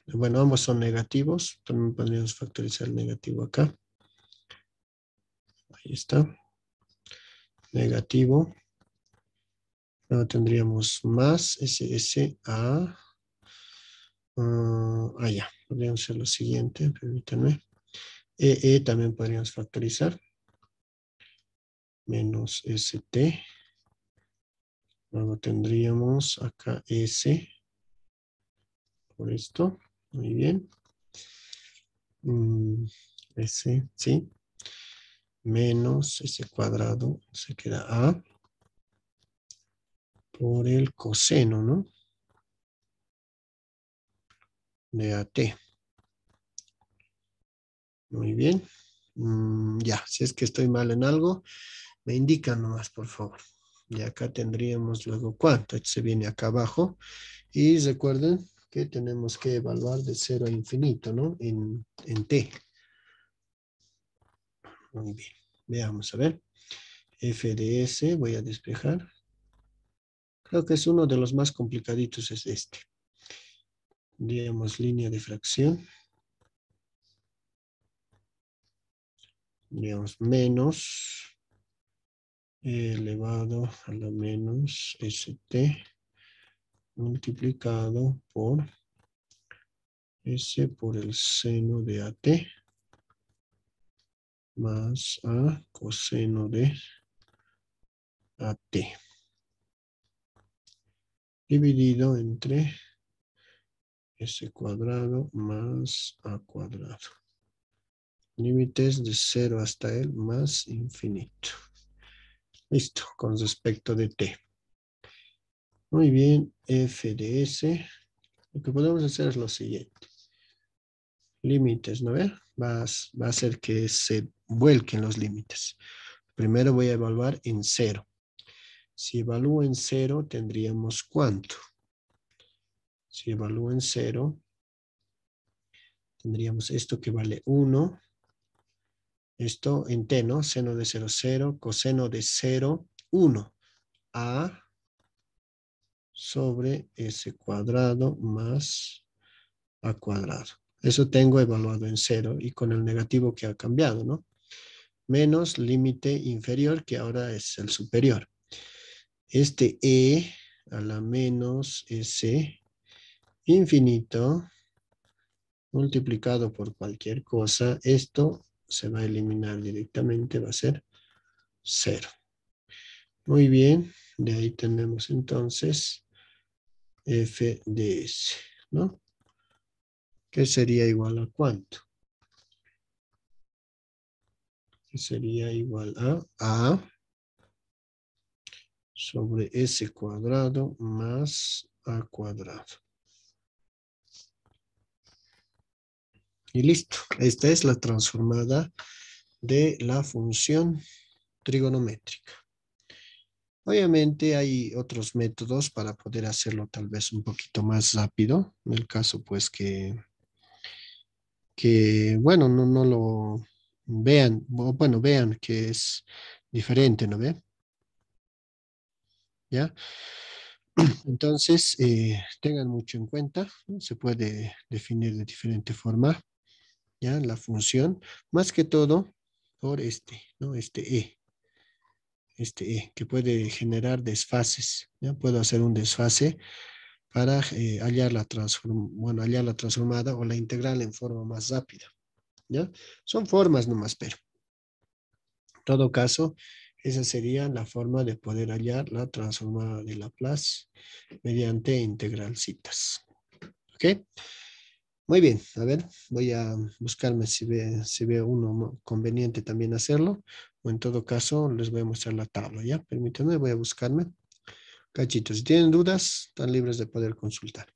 Bueno, ambos son negativos. También podríamos factorizar el negativo acá. Ahí está. Negativo. Luego tendríamos más A. Ah, allá. Podríamos ser lo siguiente, permítanme. EE e también podríamos factorizar. Menos ST. Luego tendríamos acá S. Por esto. Muy bien. Mm, S, sí. Menos S cuadrado se queda A. Por el coseno, ¿no? de Muy bien. Mm, ya, si es que estoy mal en algo, me indican nomás, por favor. Y acá tendríamos luego cuánto. Este se viene acá abajo. Y recuerden que tenemos que evaluar de cero a infinito, ¿no? En, en t. Muy bien. Veamos, a ver. f de s, voy a despejar. Creo que es uno de los más complicaditos, es este digamos línea de fracción. digamos menos elevado a la menos st multiplicado por s por el seno de at más a coseno de at dividido entre S cuadrado más A cuadrado. Límites de 0 hasta el más infinito. Listo, con respecto de T. Muy bien, F de S. Lo que podemos hacer es lo siguiente. Límites, ¿no ve? Va, va a hacer que se vuelquen los límites. Primero voy a evaluar en 0. Si evalúo en 0, tendríamos ¿cuánto? Si en 0, tendríamos esto que vale 1. Esto en t, ¿no? Seno de 0, 0, coseno de 0, 1. A sobre s cuadrado más a cuadrado. Eso tengo evaluado en 0 y con el negativo que ha cambiado, ¿no? Menos límite inferior, que ahora es el superior. Este e a la menos s infinito multiplicado por cualquier cosa, esto se va a eliminar directamente, va a ser cero. Muy bien, de ahí tenemos entonces f de s, ¿no? Que sería igual a cuánto? sería igual a a sobre s cuadrado más a cuadrado. Y listo. Esta es la transformada de la función trigonométrica. Obviamente hay otros métodos para poder hacerlo tal vez un poquito más rápido. En el caso pues que, que bueno, no, lo vean, bueno, vean que es diferente, ¿no ve? ¿Ya? Entonces, eh, tengan mucho en cuenta, se puede definir de diferente forma. La función, más que todo por este, ¿no? Este E. Este E, que puede generar desfases, ¿ya? Puedo hacer un desfase para hallar, la hallar la transformada o la integral en forma más rápida, ¿ya? Son formas nomás, pero. En todo caso, esa sería la forma de poder hallar la transformada de Laplace mediante integralcitas. ¿Ok? Muy bien, a ver, voy a buscarme si, ve, si veo uno conveniente también hacerlo, o en todo caso les voy a mostrar la tabla, ¿ya? Permítanme, voy a buscarme. Cachitos, si tienen dudas, están libres de poder consultar.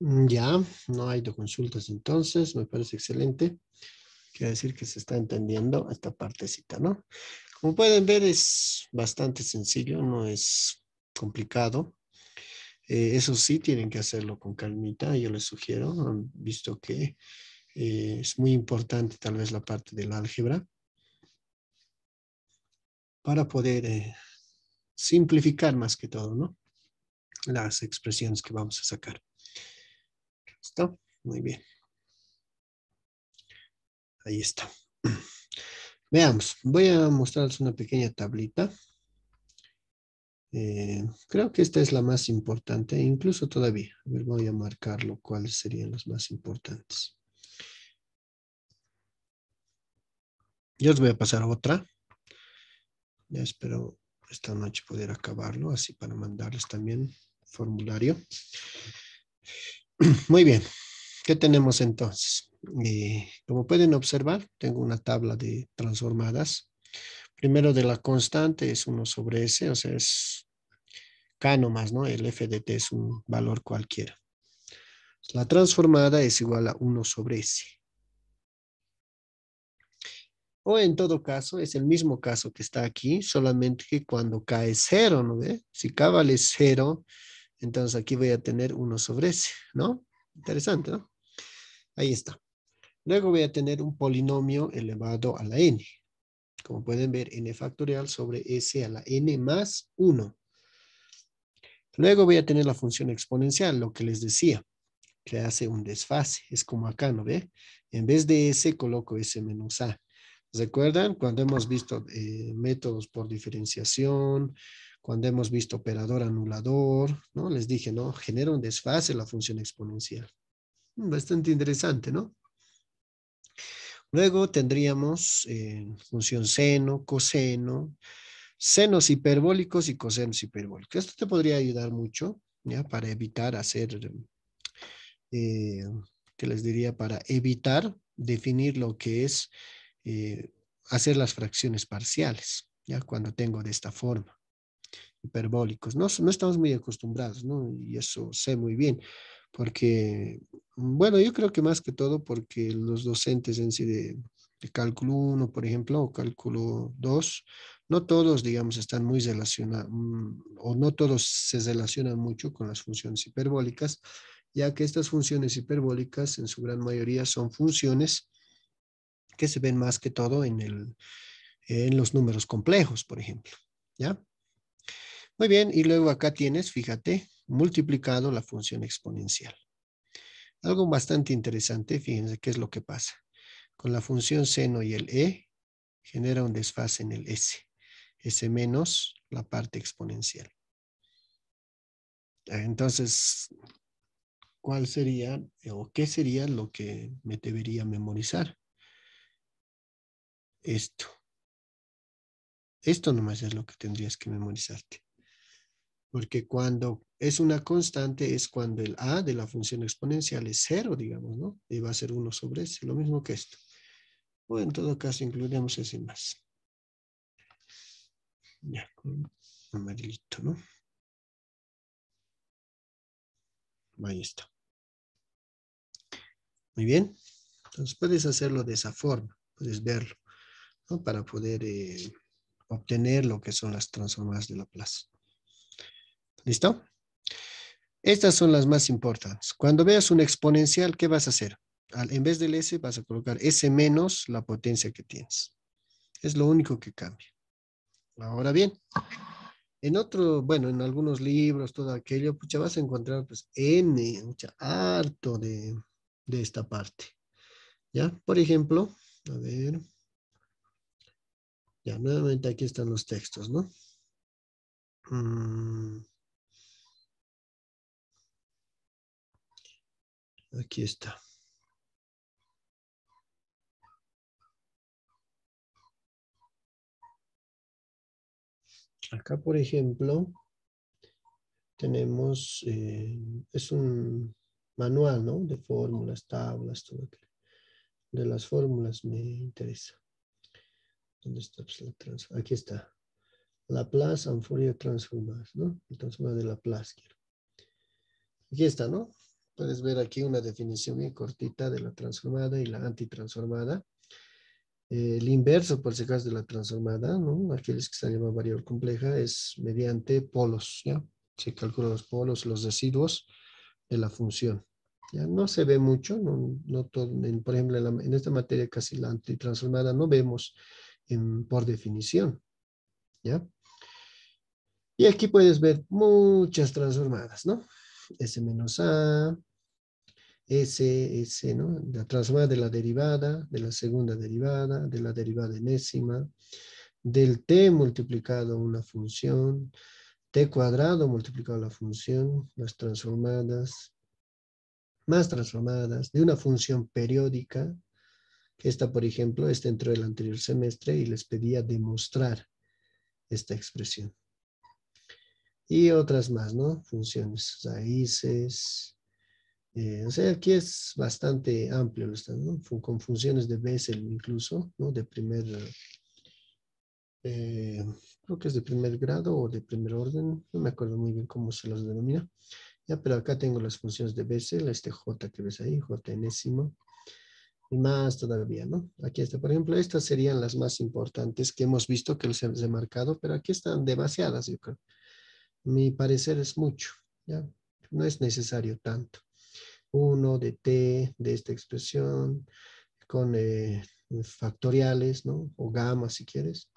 Mm, ya, no hay dos consultas entonces, me parece excelente. Quiero decir que se está entendiendo esta partecita, ¿no? Como pueden ver es bastante sencillo, no es complicado. Eh, eso sí, tienen que hacerlo con calmita, yo les sugiero, han visto que eh, es muy importante tal vez la parte del álgebra para poder eh, simplificar más que todo, ¿no? Las expresiones que vamos a sacar. ¿Listo? Muy bien. Ahí está. Veamos, voy a mostrarles una pequeña tablita. Eh, creo que esta es la más importante, incluso todavía. A ver, voy a marcarlo cuáles serían las más importantes. Yo os voy a pasar otra. Ya espero esta noche poder acabarlo, así para mandarles también formulario. Muy bien, ¿qué tenemos entonces? Eh, como pueden observar, tengo una tabla de transformadas. Primero de la constante es 1 sobre S, o sea, es K nomás, ¿no? El f de t es un valor cualquiera. La transformada es igual a 1 sobre S. O en todo caso, es el mismo caso que está aquí, solamente que cuando K es 0, ¿no ve? Si K vale 0, entonces aquí voy a tener 1 sobre S, ¿no? Interesante, ¿no? Ahí está. Luego voy a tener un polinomio elevado a la n. Como pueden ver, n factorial sobre s a la n más 1. Luego voy a tener la función exponencial, lo que les decía, que hace un desfase. Es como acá, ¿no ve? En vez de s, coloco s menos a. ¿Recuerdan? Cuando hemos visto eh, métodos por diferenciación, cuando hemos visto operador anulador, ¿no? Les dije, ¿no? Genera un desfase la función exponencial. Bastante interesante, ¿no? Luego tendríamos eh, función seno, coseno, senos hiperbólicos y cosenos hiperbólicos. Esto te podría ayudar mucho, ¿ya? Para evitar hacer, eh, que les diría? Para evitar definir lo que es eh, hacer las fracciones parciales, ya cuando tengo de esta forma hiperbólicos. No, estamos muy acostumbrados, ¿no? Y eso sé muy bien, porque, mm, bueno, yo creo que más que todo porque los docentes en sí de, cálculo 1, por ejemplo, o cálculo 2, no todos, digamos, están muy relacionados, mm, o no todos se relacionan mucho con las funciones hiperbólicas, ya que estas funciones hiperbólicas en su gran mayoría son funciones que se ven más que todo en, en los números complejos, por ejemplo. ¿Ya? Muy bien, y luego acá tienes, fíjate, multiplicado la función exponencial. Algo bastante interesante, fíjense qué es lo que pasa. Con la función seno y el e, genera un desfase en el s. S menos la parte exponencial. Entonces, ¿cuál sería o qué sería lo que me debería memorizar? Esto. Esto nomás es lo que tendrías que memorizarte porque cuando es una constante es cuando el a de la función exponencial es cero, digamos, ¿no? Y va a ser uno sobre s, lo mismo que esto. O en todo caso incluiremos ese más. Ya, con amarillito, ¿no? Ahí está. Muy bien. Entonces puedes hacerlo de esa forma, puedes verlo, ¿no? Para poder eh, obtener lo que son las transformadas de Laplace. ¿Listo? Estas son las más importantes. Cuando veas un exponencial, ¿qué vas a hacer? en vez del S vas a colocar S menos la potencia que tienes. Es lo único que cambia. Ahora bien, en otro, bueno, en algunos libros, todo aquello, ya vas a encontrar pues N, mucha, harto de, esta parte. ¿Ya? Por ejemplo, a ver. Ya, nuevamente aquí están los textos, ¿no? Mm. Aquí está. Acá, por ejemplo, tenemos, eh, es un manual, ¿no? De fórmulas, tablas, todo aquello. De las fórmulas me interesa. ¿Dónde está pues, la transforma? Aquí está. Laplace amphoria ¿no? La transforma de Laplace quiero. Aquí está, ¿no? Puedes ver aquí una definición bien cortita de la transformada y la antitransformada. Eh, el inverso, por si acaso, de la transformada, ¿no? aquellos que se llama variable compleja, es mediante polos. ¿ya? Se calculan los polos, los residuos de la función. Ya no se ve mucho, no, no todo, por ejemplo, en, esta materia casi la antitransformada no vemos por definición. ¿ya? Y aquí puedes ver muchas transformadas, ¿no? S menos A, S, S, ¿no? La transformada de la derivada, de la segunda derivada, de la derivada enésima, del t multiplicado una función, t cuadrado multiplicado la función, las transformadas, más transformadas, de una función periódica, que esta, por ejemplo, esta dentro del anterior semestre y les pedía demostrar esta expresión y otras más, ¿no? Funciones, raíces. Eh, o sea, aquí es bastante amplio, ¿no? Con funciones de Bessel incluso, ¿no? De primer, eh, creo que es de primer grado o de primer orden, no me acuerdo muy bien cómo se los denomina. Ya, pero acá tengo las funciones de Bessel, este J que ves ahí, J enésimo, y más todavía, ¿no? Aquí está, por ejemplo, estas serían las más importantes que hemos visto que los he marcado, pero aquí están demasiadas, yo creo mi parecer es mucho, ¿ya? No es necesario tanto. Uno de T, de esta expresión, con eh, factoriales, ¿no? O gamma, si quieres,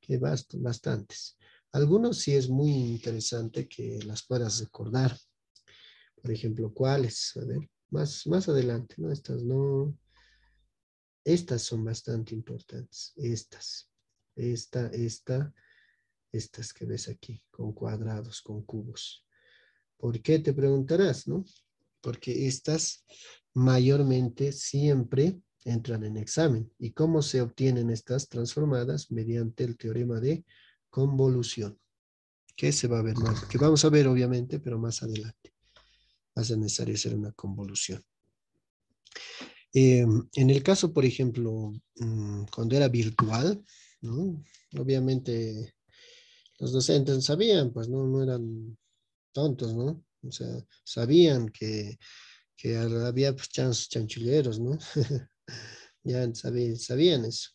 que bastan bastantes. Algunos sí es muy interesante que las puedas recordar. Por ejemplo, ¿cuáles? A ver, más, más adelante, ¿no? Estas no... Estas son bastante importantes. Estas. Esta, esta, estas que ves aquí, con cuadrados, con cubos. ¿Por qué? Te preguntarás, ¿no? Porque estas mayormente siempre entran en examen. ¿Y cómo se obtienen estas transformadas? Mediante el teorema de convolución, que se va a ver más, que vamos a ver obviamente, pero más adelante. Hace necesario hacer una convolución. Em, en el caso, por ejemplo, mm, cuando era virtual, ¿no? obviamente los docentes sabían, pues no, no eran tontos, ¿no? O sea, sabían que, que había pues, ¿no? ya sabían, eso.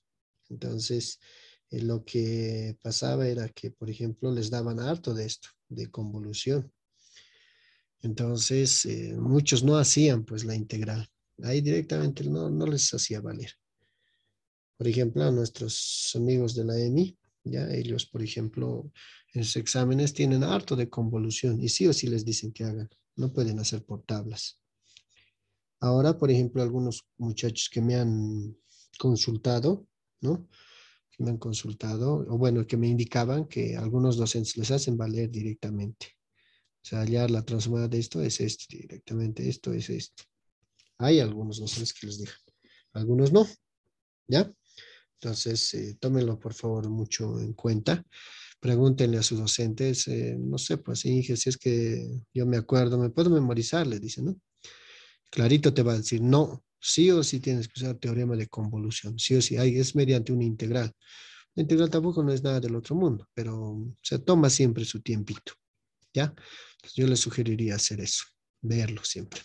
Entonces, eh, lo que pasaba era que, por ejemplo, les daban harto de esto, de convolución. Entonces, eh, muchos no hacían pues la integral. Ahí directamente no, no les hacía valer. Por ejemplo, a nuestros amigos de la EMI, ¿ya? Ellos, por ejemplo, en sus exámenes tienen harto de convolución y sí o sí les dicen que hagan, no pueden hacer por tablas. Ahora, por ejemplo, algunos muchachos que me han consultado, ¿no? Que me han consultado, o bueno, que me indicaban que algunos docentes les hacen valer directamente. O sea, hallar la transformada de esto es esto, directamente esto es esto. Hay algunos docentes que les dejan, algunos no, ¿ya? Entonces, eh, tómenlo por favor mucho en cuenta. Pregúntenle a sus docentes, eh, no sé, pues, si es que yo me acuerdo, me puedo memorizar, le dice, ¿no? Clarito te va a decir, no, sí o sí tienes que usar teorema de convolución, sí o sí, hay, es mediante una integral. La integral tampoco no es nada del otro mundo, pero se toma siempre su tiempito, ¿ya? yo les sugeriría hacer eso, verlo siempre.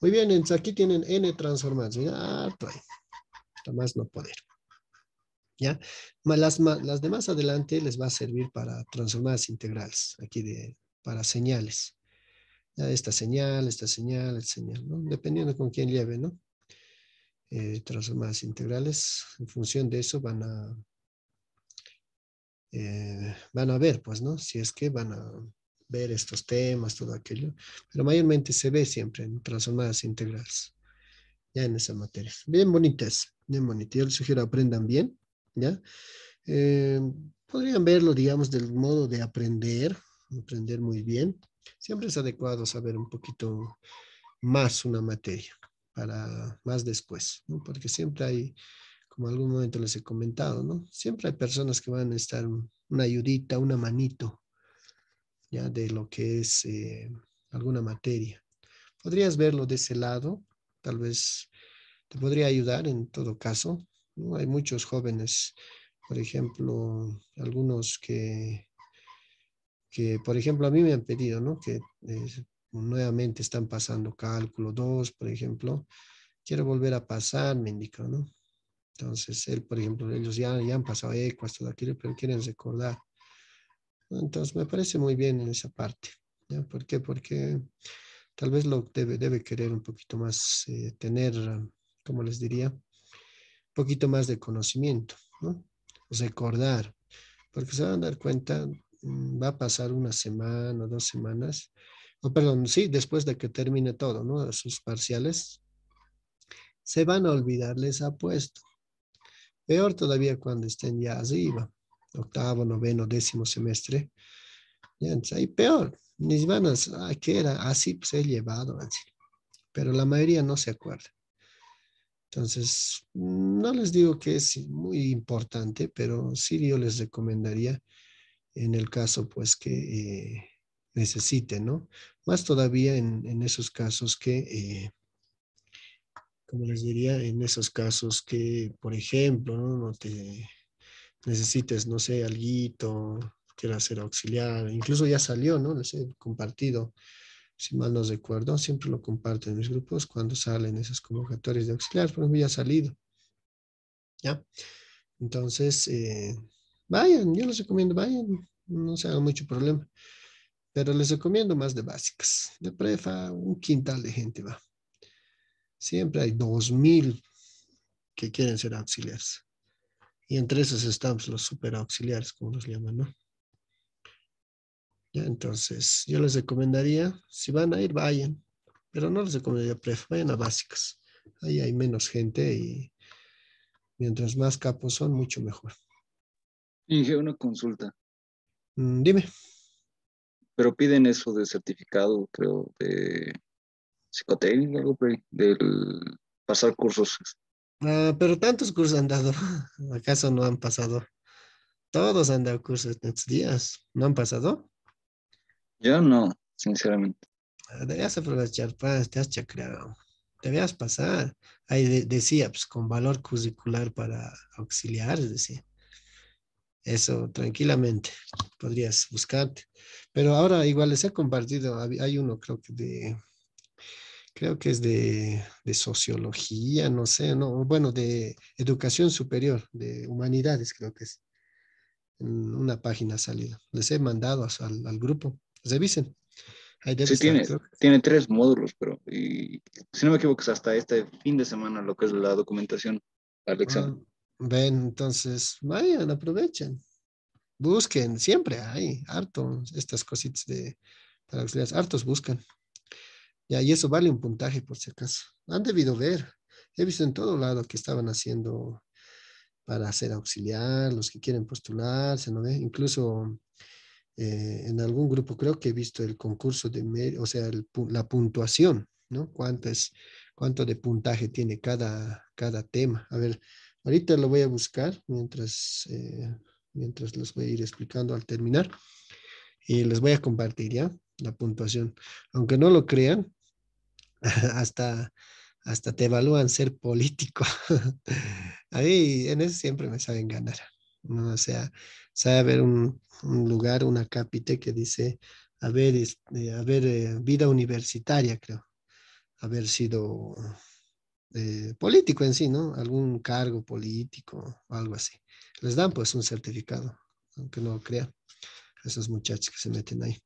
Muy bien, aquí tienen N transformados, ya, ahí, no poder. ¿ya? Las, las de adelante les va a servir para transformadas integrales, aquí de, para señales. ¿ya? Esta señal, esta señal, esta señal, Dependiendo con quién lleve, ¿no? Eh, transformadas integrales, en función de eso van a, eh, van a ver, pues, ¿no? Si es que van a ver estos temas, todo aquello, pero mayormente se ve siempre en transformadas integrales, ya en esa materia, Bien bonitas, bien bonitas. Yo les sugiero aprendan bien eh, podrían verlo, digamos, del modo de aprender, aprender muy bien. Siempre es adecuado saber un poquito más una materia para más después, Porque siempre hay, como algún momento les he comentado, ¿no? Siempre hay personas que van a estar una ayudita, una manito, ya de lo que es eh, alguna materia. Podrías verlo de ese lado, tal vez te podría ayudar en todo caso hay muchos jóvenes, por ejemplo, algunos que, que, por ejemplo, a mí me han pedido, ¿no? Que eh, nuevamente están pasando cálculo 2, por ejemplo. Quiero volver a pasar, me indicó, ¿no? Entonces, él, por ejemplo, ellos ya, han pasado ecuas, todo aquello, pero quieren recordar. Entonces, me parece muy bien en esa parte. ¿Por qué? Porque tal vez lo debe, debe querer un poquito más eh, tener, como les diría, poquito más de conocimiento, ¿no? recordar, porque se van a dar cuenta, mm, va a pasar una semana, dos semanas, o perdón, sí, después de que termine todo, ¿no? Sus parciales, se van a olvidar, les apuesto. Peor todavía cuando estén ya arriba, octavo, noveno, décimo semestre. Ya, ahí peor, ni van a, ¿qué era? Así pues he llevado, así. pero la mayoría no se acuerda. Entonces, no les digo que es muy importante, pero sí yo les recomendaría en el caso pues que eh, necesiten, ¿no? Más todavía en, esos casos que, eh, como les diría, en esos casos que, por ejemplo, no, te necesites, no sé, alguito, quieras ser auxiliar, incluso ya salió, ¿no? Les he compartido si mal no recuerdo, siempre lo comparto en mis grupos cuando salen esas convocatorias de auxiliares, por ejemplo, ya ha salido. ¿Ya? Entonces, eh, vayan, yo les recomiendo, vayan, no se haga mucho problema. Pero les recomiendo más de básicas. De prefa, un quintal de gente va. Siempre hay dos mil que quieren ser auxiliares. Y entre esos estamos los super auxiliares, como los llaman, ¿no? Entonces, yo les recomendaría, si van a ir, vayan, pero no les recomendaría pref, vayan a básicas. Ahí hay menos gente y mientras más capos son, mucho mejor. Dije una consulta. Mm, dime. Pero piden eso de certificado, creo, de psicotécnico, del pasar cursos. Ah, pero tantos cursos han dado, ¿acaso no han pasado? Todos han dado cursos estos días, ¿no han pasado? Yo no, sinceramente. Ah, debías aprovechar, pues, te has chacreado. Debías pasar. Ahí de, decía, pues, con valor curricular para auxiliares, decía. Eso, tranquilamente, podrías buscarte. Pero ahora igual les he compartido, hay uno creo que de, creo que es de, sociología, no sé, no, bueno, de educación superior, de humanidades creo que es. En una página salida, Les he mandado al, al grupo revisen. Pues, ahí sí, tiene, tiene tres módulos, pero y, si no me equivoco, es hasta este fin de semana lo que es la documentación al ah, examen. ven, entonces, vayan, aprovechen. Busquen, siempre hay hartos estas cositas de auxiliares, hartos buscan. Ya, y eso vale un puntaje por si acaso. Han debido ver. He visto en todo lado que estaban haciendo para hacer auxiliar, los que quieren postularse, ¿no Incluso eh, en algún grupo creo que he visto el concurso de, o sea, la puntuación, ¿no? ¿Cuánto, es, cuánto de puntaje tiene cada, cada tema. A ver, ahorita lo voy a buscar mientras, eh, mientras los voy a ir explicando al terminar. Y les voy a compartir ya la puntuación. Aunque no lo crean, hasta, hasta te evalúan ser político. ahí en eso siempre me saben ganar. ¿no? O sea, sabe haber un, un lugar, una cápita que dice haber, haber este, eh, vida universitaria, creo, haber sido eh, político en sí, ¿no? Algún cargo político, algo así. Les dan pues un certificado, aunque no lo crean, esos muchachos que se meten ahí.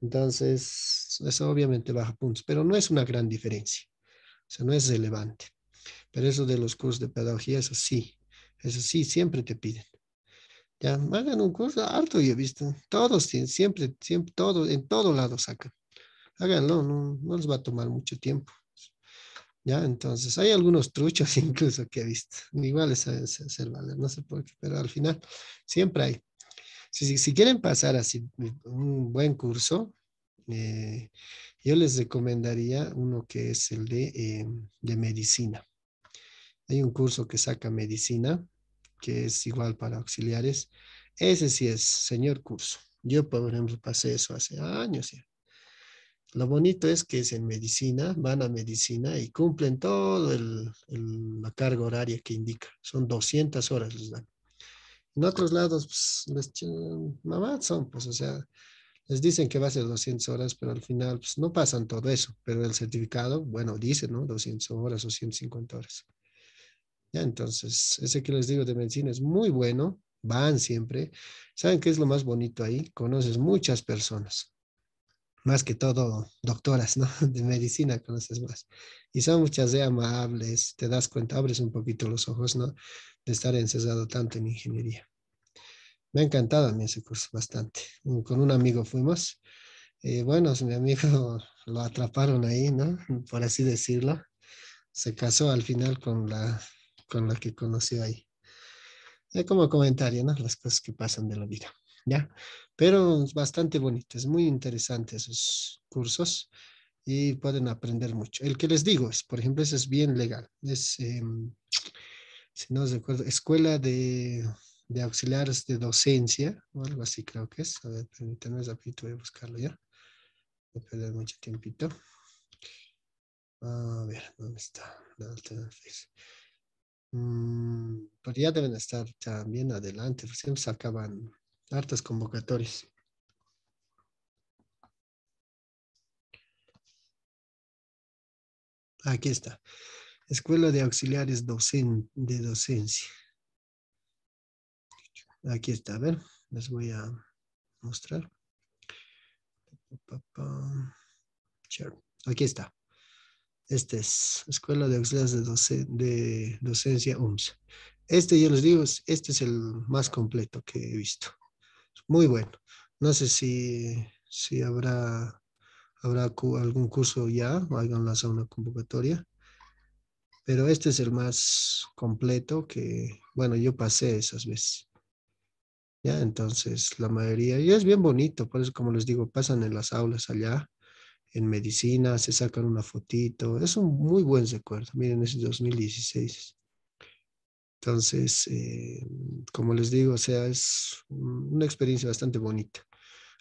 Entonces, eso obviamente baja puntos, pero no es una gran diferencia, o sea, no es relevante. Pero eso de los cursos de pedagogía, eso sí, eso sí, siempre te piden. Ya, hagan un curso, harto yo he visto. Todos, siempre, siempre, todo, en todo lado sacan. Háganlo, no, no les va a tomar mucho tiempo. Ya, entonces, hay algunos truchos incluso que he visto. Igual es hacer valer, no sé por qué, pero al final siempre hay. Si, si, quieren pasar así un buen curso, eh, yo les recomendaría uno que es el de, eh, de medicina. Hay un curso que saca medicina, que es igual para auxiliares, ese sí es señor curso. Yo, por ejemplo, pasé eso hace años ya. Lo bonito es que es en medicina, van a medicina y cumplen todo el, la carga horaria que indica. Son 200 horas les dan. En otros lados, pues, mamá son, pues, o sea, les dicen que va a ser 200 horas, pero al final, pues, no pasan todo eso. Pero el certificado, bueno, dice, ¿no? 200 horas o 150 horas. Entonces, ese que les digo de medicina es muy bueno, van siempre. ¿Saben qué es lo más bonito ahí? Conoces muchas personas, más que todo doctoras, ¿no? De medicina conoces más. Y son muchas de amables, te das cuenta, abres un poquito los ojos, ¿no? De estar encerrado tanto en ingeniería. Me ha encantado a mí ese curso bastante. Mm, con un amigo fuimos. Eh, bueno, mi amigo lo atraparon ahí, ¿no? Por así decirlo. Se casó al final con la con la que conocí ahí. Es como comentario, ¿no? Las cosas que pasan de la vida, ¿ya? Pero es bastante bonito, es muy interesante esos cursos y pueden aprender mucho. El que les digo es, por ejemplo, ese es bien legal. Es, em, si no os recuerdo, Escuela de, de, Auxiliares de Docencia, o algo así creo que es. A ver, permítanme rápido, voy a buscarlo ya. Voy a perder mucho tiempito. A ver, ¿dónde está? La alternativa. Mm, Pero pues ya deben estar también adelante, pues se acaban hartas convocatorias. Aquí está. Escuela de Auxiliares docen, de Docencia. Aquí está, a ver, les voy a mostrar. Aquí está. Este es Escuela de Auxiliares de, Docencia UMSA. Este, yo les digo, este es el más completo que he visto. Muy bueno. No sé si, habrá, habrá algún curso ya, o hayan lanzado una convocatoria, pero este es el más completo que, bueno, yo pasé esas veces. Ya, entonces la mayoría, y es bien bonito, por eso como les digo, pasan en las aulas allá en medicina, se sacan una fotito. Es un muy buen recuerdo. Miren, es 2016. Entonces, eh, como les digo, o sea, es una experiencia bastante bonita.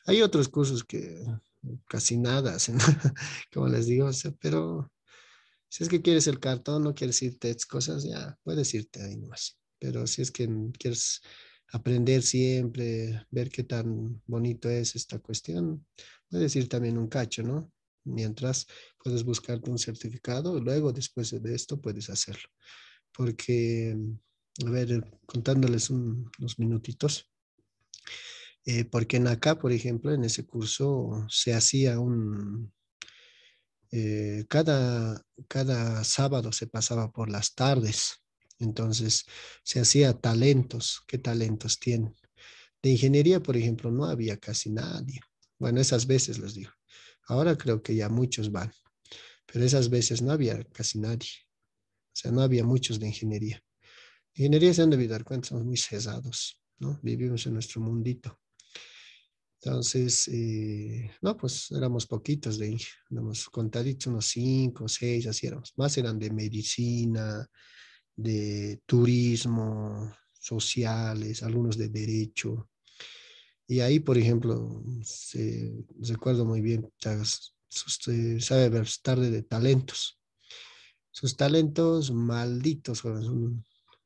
Hay otros cursos que ah. casi nada hacen, como les digo, o sea, pero si es que quieres el cartón, no quieres irte a cosas, ya puedes irte ahí nomás. Pero si es que quieres aprender siempre, ver qué tan bonito es esta cuestión, puedes ir también un cacho, ¿no? Mientras puedes buscarte un certificado, luego después de esto puedes hacerlo. Porque, a ver, eh, contándoles unos minutitos, eh, porque en acá, por ejemplo, en ese curso se hacía un, eh, cada, cada sábado se pasaba por las tardes, entonces se hacía talentos, qué talentos tienen. De ingeniería, por ejemplo, no había casi nadie. Bueno, esas veces les digo. Ahora creo que ya muchos van, pero esas veces no había casi nadie. O sea, no había muchos de ingeniería. Ingeniería se han debido dar cuenta, somos muy cesados, ¿no? Vivimos en nuestro mundito. Entonces, eh, no, pues éramos poquitos de ingeniería. éramos contaditos, unos cinco, seis, así éramos. Más eran de medicina, de turismo, sociales, algunos de derecho. Y ahí, por ejemplo, recuerdo muy bien, usted eh, sabe ver tarde de talentos. Sus talentos malditos, son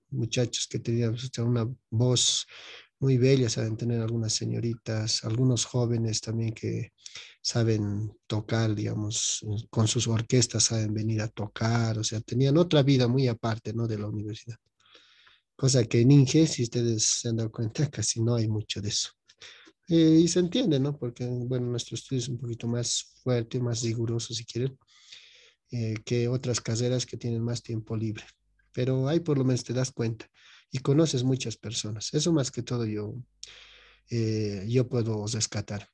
muchachos que tenían una voz muy bella, saben tener algunas señoritas, algunos jóvenes también que saben tocar, digamos, eh, con sus orquestas saben venir a tocar, o sea, tenían otra vida muy aparte, ¿no? De la universidad. Cosa que en Inge, si ustedes se han dado cuenta, casi no hay mucho de eso. Eh, y se entiende, ¿no? Porque, bueno, nuestro estudio es un poquito más fuerte, más riguroso, si quieren, eh, que otras carreras que tienen más tiempo libre. Pero ahí por lo menos te das cuenta y conoces muchas personas. Eso más que todo yo, eh, yo puedo rescatar.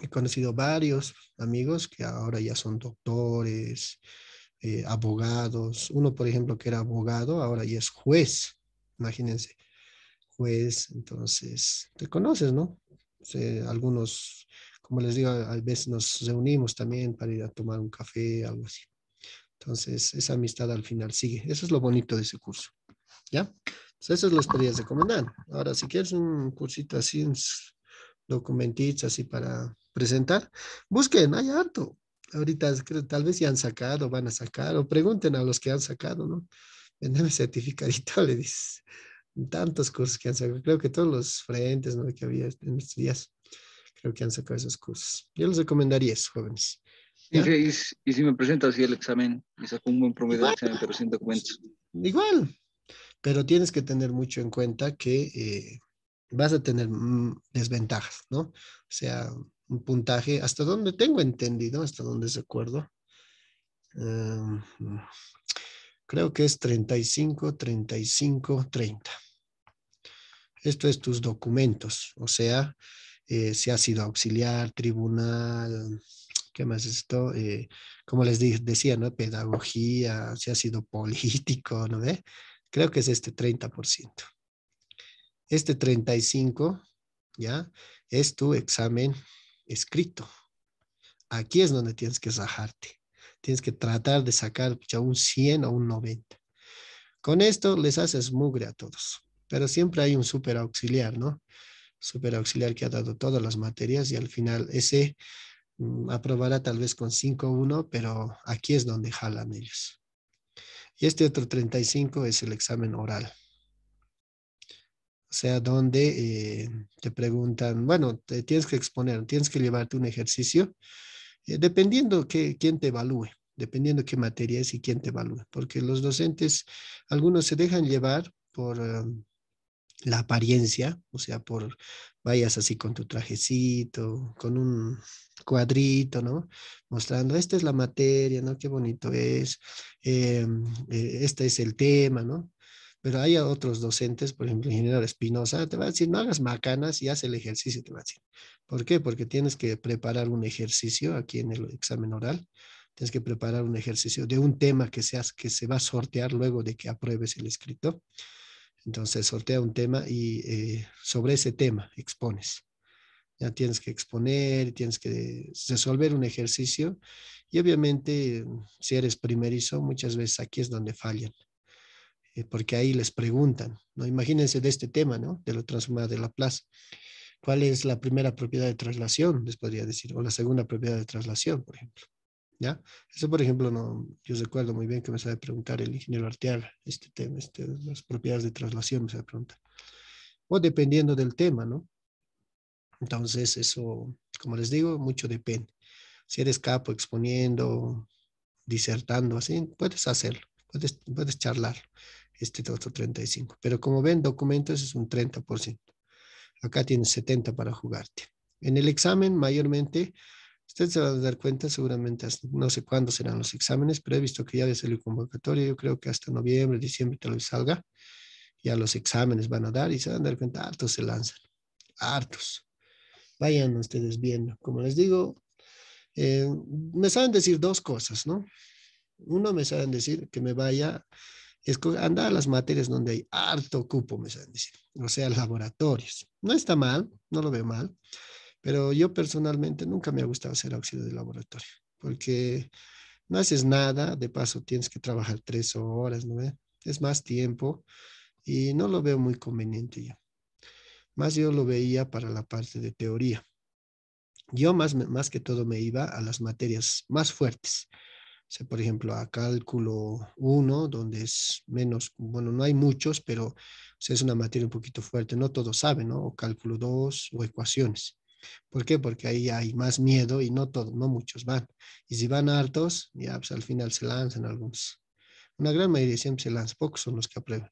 He conocido varios amigos que ahora ya son doctores, abogados. Uno, por ejemplo, que era abogado, ahora ya es juez, imagínense. Juez, entonces te conoces, ¿no? algunos, como les digo, a veces nos reunimos también para ir a tomar un café, algo así. Entonces, esa amistad al final sigue. Eso es lo bonito de ese curso. ¿Ya? Entonces, eso que podrías recomendar. Ahora, si quieres un cursito así, documentitos así para presentar, busquen, hay harto. Ahorita tal vez ya han sacado, van a sacar, o pregunten a los que han sacado, ¿no? Vendeme certificadito, le dices tantos cursos que han sacado. Creo que todos los frentes que había en estos días, creo que han sacado esos cursos. Yo les recomendaría eso, jóvenes. Y, si me presentas así el examen y saco un buen promedio del examen, pero sin Igual, pero tienes que tener mucho en cuenta que eh, vas a tener mm, desventajas, ¿no? O sea, un puntaje, hasta donde tengo entendido, hasta donde se acuerdo. Em, creo que es 35, 35, 30. Esto es tus documentos, o sea, eh, si ha sido auxiliar, tribunal, ¿qué más es esto? Eh, como les decía, ¿no? Pedagogía, si ha sido político, ¿no ve? Creo que es este 30%. Este 35%, ¿ya? Es tu examen escrito. Aquí es donde tienes que sacarte, Tienes que tratar de sacar ya un 100 o un 90. Con esto les haces mugre a todos pero siempre hay un super auxiliar, ¿no? Super auxiliar que ha dado todas las materias y al final ese mm, aprobará tal vez con 5-1, pero aquí es donde jalan ellos. Y este otro 35 es el examen oral. O sea, donde eh, te preguntan, bueno, te tienes que exponer, tienes que llevarte un ejercicio, eh, dependiendo que, quién te evalúe, dependiendo qué materia es y quién te evalúe, porque los docentes, algunos se dejan llevar por, eh, la apariencia, o sea, por vayas así con tu trajecito, con un cuadrito, ¿no? Mostrando, esta es la materia, ¿no? Qué bonito es, eh, eh, este es el tema, ¿no? Pero hay otros docentes, por ejemplo, el ingeniero Espinosa, te va a decir, no hagas macanas y haz el ejercicio, te va a decir. ¿Por qué? Porque tienes que preparar un ejercicio aquí en el examen oral, tienes que preparar un ejercicio de un tema que, seas, que se va a sortear luego de que apruebes el escrito. Entonces sortea un tema y eh, sobre ese tema expones. Ya tienes que exponer, tienes que resolver un ejercicio y obviamente si eres primerizo, muchas veces aquí es donde fallan, eh, porque ahí les preguntan, ¿no? imagínense de este tema, ¿no? de lo transformado de la plaza. ¿Cuál es la primera propiedad de traslación? Les podría decir, o la segunda propiedad de traslación, por ejemplo. ¿ya? Eso, por ejemplo, no, yo recuerdo muy bien que me sabe preguntar el ingeniero Arteaga este tema, este, las propiedades de traslación me sabe preguntar. O dependiendo del tema, ¿no? Entonces, eso, como les digo, mucho depende. Si eres capo exponiendo, disertando, así, puedes hacerlo, puedes, puedes charlar este otro 35. Pero como ven, documentos es un 30%. Acá tienes 70 para jugarte. En el examen, mayormente, Ustedes se van a dar cuenta seguramente, no sé cuándo serán los exámenes, pero he visto que ya desde la convocatoria, yo creo que hasta noviembre, diciembre tal vez salga, ya los exámenes van a dar y se van a dar cuenta, hartos se lanzan, hartos. Vayan ustedes viendo. Como les digo, eh, me saben decir dos cosas, ¿no? Uno, me saben decir que me vaya Andar a las materias donde hay harto cupo, me saben decir, o sea, laboratorios. No está mal, no lo veo mal, pero yo personalmente nunca me ha gustado hacer óxido de laboratorio, porque no haces nada, de paso tienes que trabajar tres horas, ¿no? Es más tiempo y no lo veo muy conveniente yo. Más yo lo veía para la parte de teoría. Yo más, más que todo me iba a las materias más fuertes. O por ejemplo, a cálculo 1, donde es menos, bueno, no hay muchos, pero es una materia un poquito fuerte, no todos saben, O cálculo 2 o ecuaciones. ¿Por qué? Porque ahí hay más miedo y no todos, no muchos van. Y si van hartos, ya pues, al final se lanzan algunos. Una gran mayoría siempre se lanzan, pocos son los que aprueban.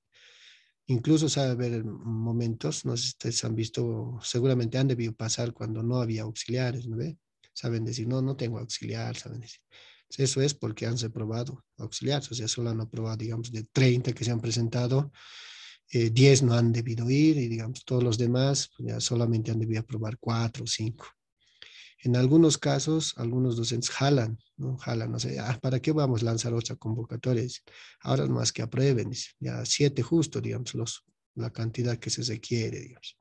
Incluso sabe haber momentos, no sé si ustedes han visto, seguramente han debido pasar cuando no había auxiliares, ¿no ve? Saben decir, no, no tengo auxiliar, saben decir. Pues, eso es porque han aprobado auxiliares, o sea, solo han aprobado, digamos, de 30 que se han presentado, eh, 10 no han debido ir y digamos todos los demás pues, ya solamente han debido aprobar 4 o 5. En algunos casos, algunos docentes jalan, ¿no? Jalan, no sé, ah, ¿para qué vamos a lanzar otra convocatorias? Ahora más que aprueben, ya siete justo, digamos, los, la cantidad que se requiere, digamos.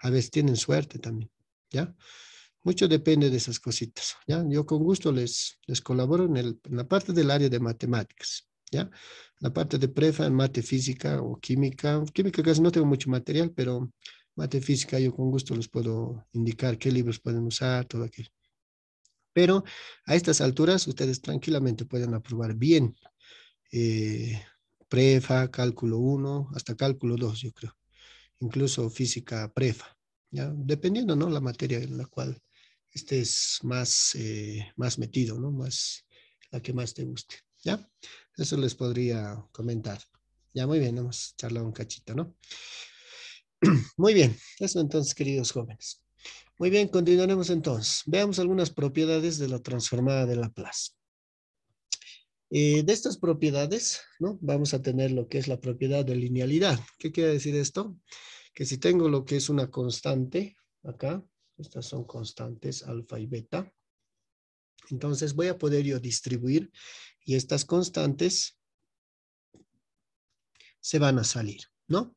A veces tienen suerte también, ¿ya? Mucho depende de esas cositas, ¿ya? Yo con gusto les, les colaboro en la parte del área de matemáticas. ¿ya? La parte de prefa, en mate física o química, química casi no tengo mucho material, pero mate física yo con gusto les puedo indicar qué libros pueden usar, todo aquello. Pero a estas alturas ustedes tranquilamente pueden aprobar bien eh, prefa, cálculo 1, hasta cálculo 2, yo creo. Incluso física prefa, ¿ya? Dependiendo, ¿no? La materia en la cual estés más, eh, más metido, ¿no? Más, la que más te guste, ¿ya? Eso les podría comentar. Ya, muy bien, hemos charlado un cachito, ¿no? Muy bien, eso entonces, queridos jóvenes. Muy bien, continuaremos entonces. Veamos algunas propiedades de la transformada de Laplace. Eh, de estas propiedades, ¿no? Vamos a tener lo que es la propiedad de linealidad. ¿Qué quiere decir esto? Que si tengo lo que es una constante, acá, estas son constantes alfa y beta, entonces voy a poder yo distribuir y estas constantes se van a salir, ¿no?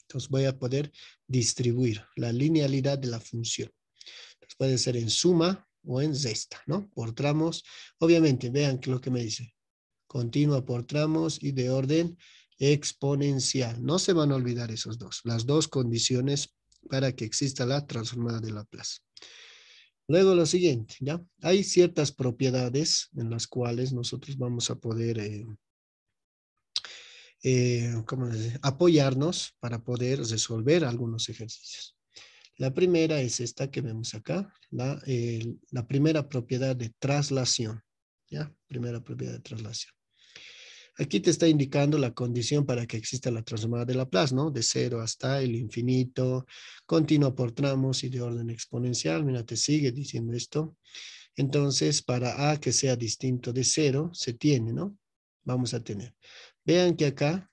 Entonces voy a poder distribuir la linealidad de la función. puede ser en suma o en zesta, ¿no? Por tramos. Obviamente, vean lo que me dice. Continua por tramos y de orden exponencial. No se van a olvidar esos dos, las dos condiciones para que exista la transformada de Laplace. Luego lo siguiente, ¿ya? Hay ciertas propiedades en las cuales nosotros vamos a poder eh, eh, apoyarnos para poder resolver algunos ejercicios. La primera es esta que vemos acá, la, la primera propiedad de traslación, ¿ya? Primera propiedad de traslación. Aquí te está indicando la condición para que exista la transformada de Laplace, ¿no? De cero hasta el infinito, continua por tramos y de orden exponencial. Mira, te sigue diciendo esto. Entonces, para A que sea distinto de cero, se tiene, ¿no? Vamos a tener. Vean que acá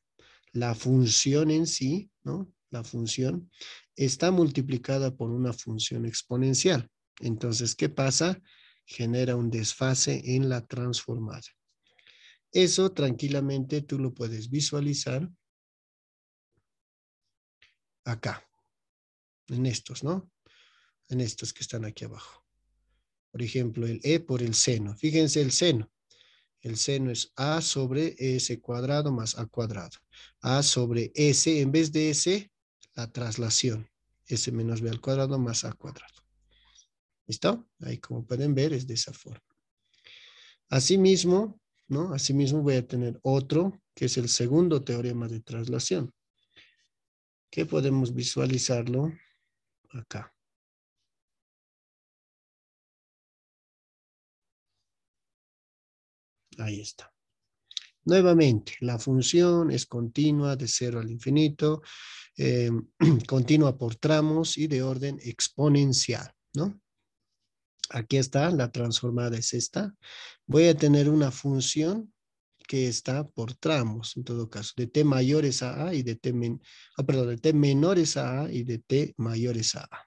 la función en sí, ¿no? La función está multiplicada por una función exponencial. Entonces, ¿qué pasa? Genera un desfase en la transformada. Eso tranquilamente tú lo puedes visualizar acá, en estos, ¿no? En estos que están aquí abajo. Por ejemplo, el E por el seno. Fíjense el seno. El seno es A sobre S cuadrado más A cuadrado. A sobre S, en vez de S, la traslación. S menos B al cuadrado más A cuadrado. ¿Listo? Ahí como pueden ver es de esa forma. Asimismo, Asimismo voy a tener otro, que es el segundo teorema de traslación, que podemos visualizarlo acá. Ahí está. Nuevamente, la función es continua de cero al infinito, eh, continua por tramos y de orden exponencial, ¿no? Aquí está, la transformada es esta voy a tener una función que está por tramos, en todo caso, de t mayores a a y de t, men, ah, perdón, de t menores a a y de t mayores a a.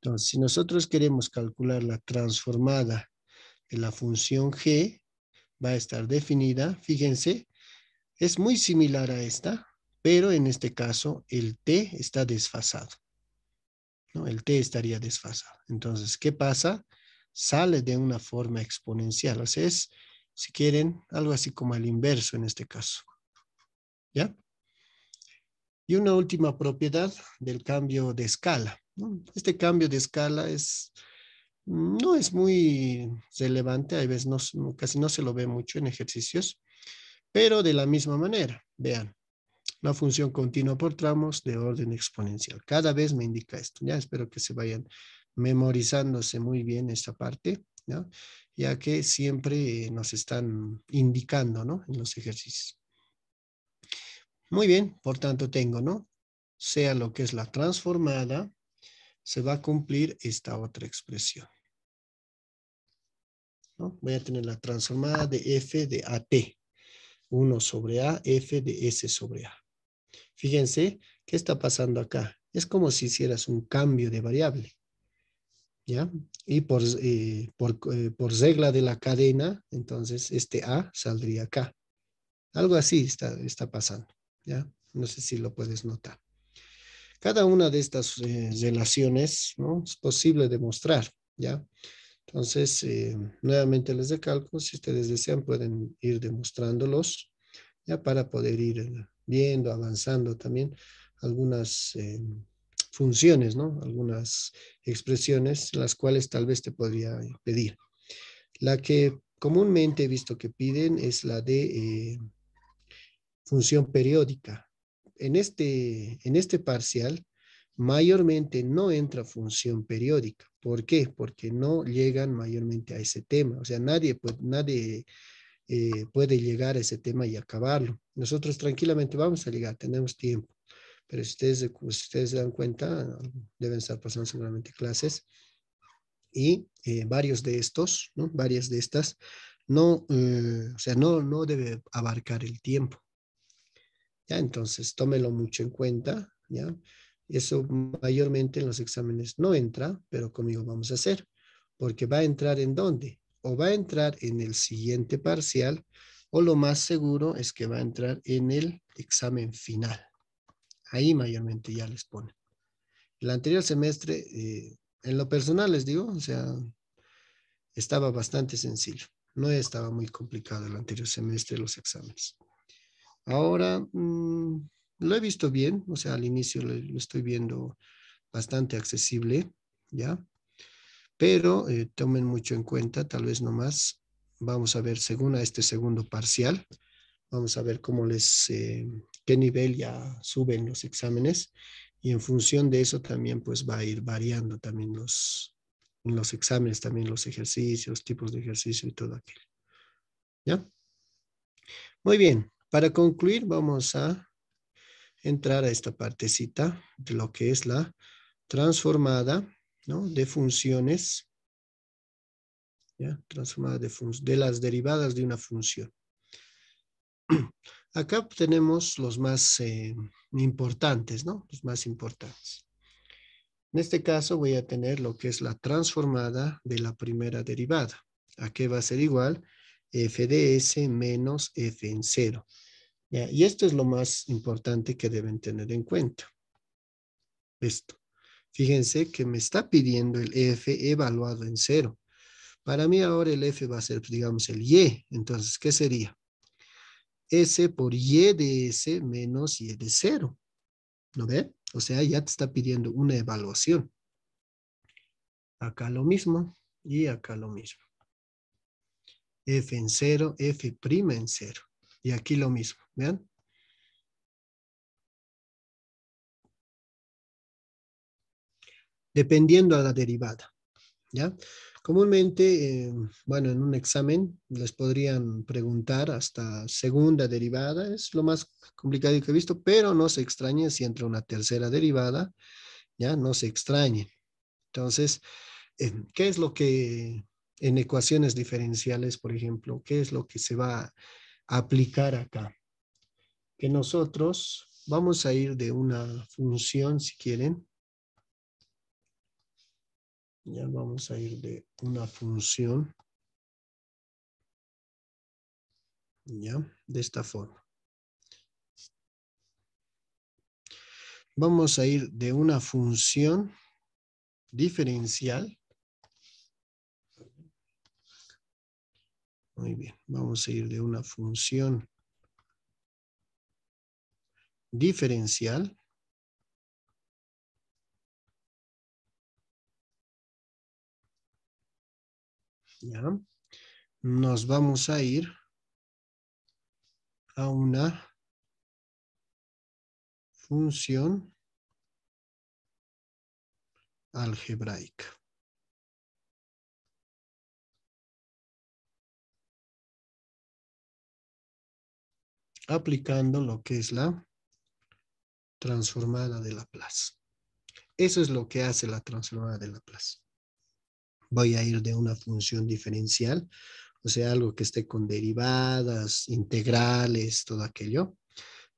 Entonces, si nosotros queremos calcular la transformada de la función g, va a estar definida, fíjense, es muy similar a esta, pero en este caso el t está desfasado. ¿no? El t estaría desfasado. Entonces, ¿qué pasa? sale de una forma exponencial. O sea, es, si quieren, algo así como el inverso en este caso. ¿Ya? Y una última propiedad del cambio de escala. Este cambio de escala es, no es muy relevante, a veces no, casi no se lo ve mucho en ejercicios, pero de la misma manera, vean, una función continua por tramos de orden exponencial. Cada vez me indica esto, ya espero que se vayan memorizándose muy bien esta parte, ya que siempre nos están indicando ¿no? en los ejercicios. Muy bien, por tanto tengo, ¿no? Sea lo que es la transformada, se va a cumplir esta otra expresión. Voy a tener la transformada de F de AT. 1 sobre A, F de S sobre A. Fíjense, ¿qué está pasando acá? Es como si hicieras un cambio de variable. ¿ya? Y por, eh, por, eh, por, regla de la cadena, entonces este A saldría acá. Algo así está, está pasando, ¿ya? No sé si lo puedes notar. Cada una de estas eh, relaciones, ¿no? Es posible demostrar, ¿ya? Entonces, nuevamente les recalco, si ustedes desean pueden ir demostrándolos, ¿ya? Para poder ir viendo, avanzando también algunas em, funciones, ¿no? Algunas expresiones, las cuales tal vez te podría pedir. La que comúnmente he visto que piden es la de eh, función periódica. En este, en este parcial, mayormente no entra función periódica. ¿Por qué? Porque no llegan mayormente a ese tema. O sea, nadie, pues, nadie eh, puede llegar a ese tema y acabarlo. Nosotros tranquilamente vamos a llegar, tenemos tiempo. Pero si ustedes, se dan cuenta, deben estar pasando seguramente clases y eh, varios de estos, varias de estas, no, eh, o sea, no, no debe abarcar el tiempo. ¿ya? Entonces, tómelo mucho en cuenta. ¿ya? Eso mayormente en los exámenes no entra, pero conmigo vamos a hacer, porque va a entrar en dónde? O va a entrar en el siguiente parcial, o lo más seguro es que va a entrar en el examen final ahí mayormente ya les pone. El anterior semestre, eh, en lo personal les digo, o sea, estaba bastante sencillo. No estaba muy complicado el anterior semestre los exámenes. Ahora mm, lo he visto bien, o sea, al inicio lo, estoy viendo bastante accesible, ¿ya? Pero eh, tomen mucho en cuenta, tal vez no más, vamos a ver según a este segundo parcial, vamos a ver cómo les, eh, qué nivel ya suben los exámenes y en función de eso también pues va a ir variando también los, los exámenes, también los ejercicios, tipos de ejercicio y todo aquello. ¿Ya? Muy bien, para concluir vamos a entrar a esta partecita de lo que es la transformada ¿no? de funciones, ¿ya? transformada de, de las derivadas de una función. Acá tenemos los más eh, importantes, ¿no? Los más importantes. En este caso voy a tener lo que es la transformada de la primera derivada. ¿A qué va a ser igual? f de s menos f en cero. Y esto es lo más importante que deben tener en cuenta. Esto. Fíjense que me está pidiendo el f evaluado en cero. Para mí ahora el f va a ser, digamos, el y. Entonces, ¿qué sería? S por Y de S menos Y de 0. ¿No ve? O sea, ya te está pidiendo una evaluación. Acá lo mismo y acá lo mismo. F en 0, F' prima en 0. Y aquí lo mismo, ¿vean? Dependiendo a la derivada, ¿ya? Comúnmente, eh, bueno, en un examen les podrían preguntar hasta segunda derivada, es lo más complicado que he visto, pero no se extrañen si entra una tercera derivada, ya no se extrañen. Entonces, eh, ¿qué es lo que en ecuaciones diferenciales, por ejemplo, qué es lo que se va a aplicar acá? Que nosotros vamos a ir de una función, si quieren, ya vamos a ir de una función. Ya, de esta forma. Vamos a ir de una función diferencial. Muy bien, vamos a ir de una función diferencial Nos vamos a ir a una función algebraica. Aplicando lo que es la transformada de Laplace. Eso es lo que hace la transformada de Laplace voy a ir de una función diferencial, o sea, algo que esté con derivadas, integrales, todo aquello.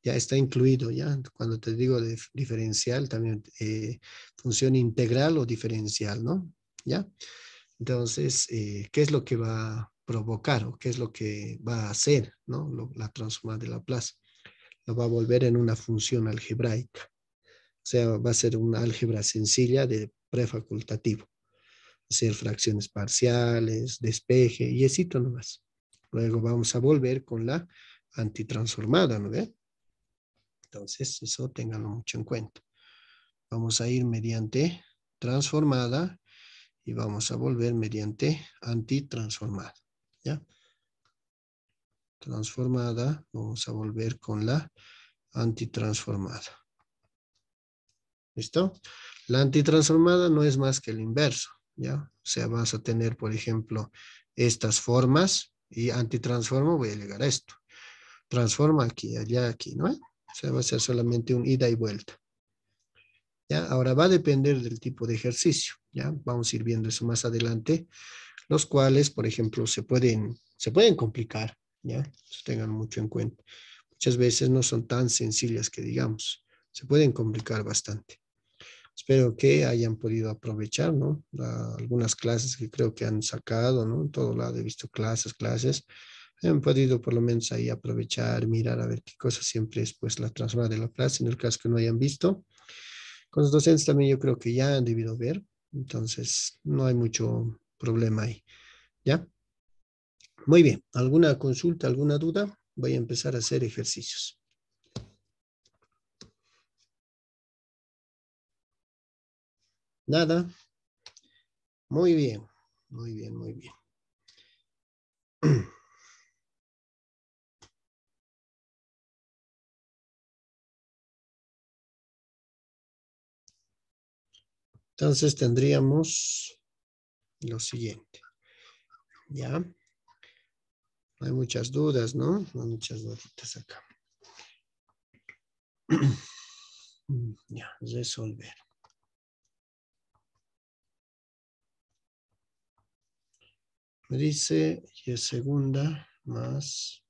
Ya está incluido, ya. Cuando te digo de diferencial, también eh, función integral o diferencial, ¿no? Ya. Entonces, eh, ¿qué es lo que va a provocar o qué es lo que va a hacer, ¿no? la transforma de Laplace. Lo va a volver en una función algebraica. O sea, va a ser una álgebra sencilla de prefacultativo hacer fracciones parciales, despeje y esito nomás. Luego vamos a volver con la antitransformada, ¿no ve? Entonces, eso ténganlo mucho en cuenta. Vamos a ir mediante transformada y vamos a volver mediante antitransformada, ¿ya? Transformada, vamos a volver con la antitransformada. ¿Listo? La antitransformada no es más que el inverso. O sea, vas a tener, por ejemplo, estas formas y antitransformo voy a llegar a esto. Transforma aquí, allá, aquí, ¿no? O sea, va a ser solamente un ida y vuelta. ¿Ya? Ahora va a depender del tipo de ejercicio, ¿ya? Vamos a ir viendo eso más adelante, los cuales, por ejemplo, se pueden, se pueden complicar, ¿ya? tengan mucho en cuenta. Muchas veces no son tan sencillas que digamos, se pueden complicar bastante. Espero que hayan podido aprovechar, ¿no? algunas clases que creo que han sacado, ¿no? En todo lado he visto clases, clases. Han podido por lo menos ahí aprovechar, mirar a ver qué cosa siempre es pues la transformación de la clase, en el caso que no hayan visto. Con los docentes también yo creo que ya han debido ver, entonces no hay mucho problema ahí, ¿ya? Muy bien, ¿alguna consulta, alguna duda? Voy a empezar a hacer ejercicios. Nada. Muy bien, muy bien, muy bien. Entonces tendríamos lo siguiente. ¿Ya? hay muchas dudas, ¿no? hay muchas duditas acá. Ya, resolver. Me dice y segunda más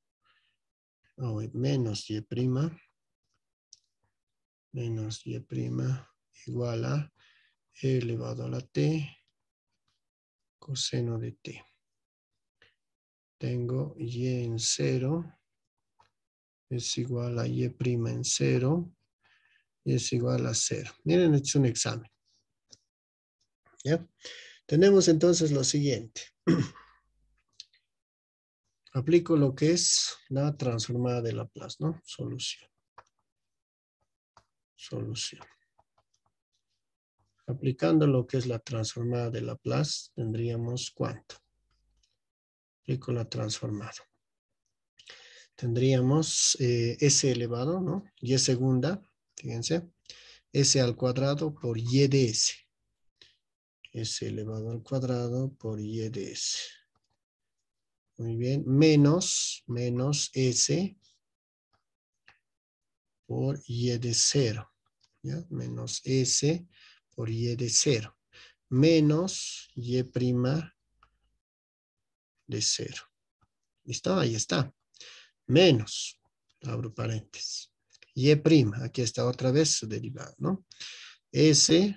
o menos y prima menos y prima igual a e elevado a la t coseno de t. Tengo y en cero, es igual a y prima en cero, y es igual a cero. Miren, este es un examen. ¿Ya? Tenemos entonces lo siguiente. aplico lo que es la transformada de Laplace, ¿no? Solución. Solución. Aplicando lo que es la transformada de Laplace, tendríamos cuánto. Aplico la transformada. Tendríamos eh, S elevado, ¿no? Y segunda, fíjense, S al cuadrado por Y de S. S elevado al cuadrado por Y de S muy bien, menos, menos S por Y de cero, ¿ya? Menos S por Y de cero, Menos Y' prima de cero. ¿Listo? Ahí está. Menos, abro paréntesis. Y', prima, aquí está otra vez su derivada, ¿no? S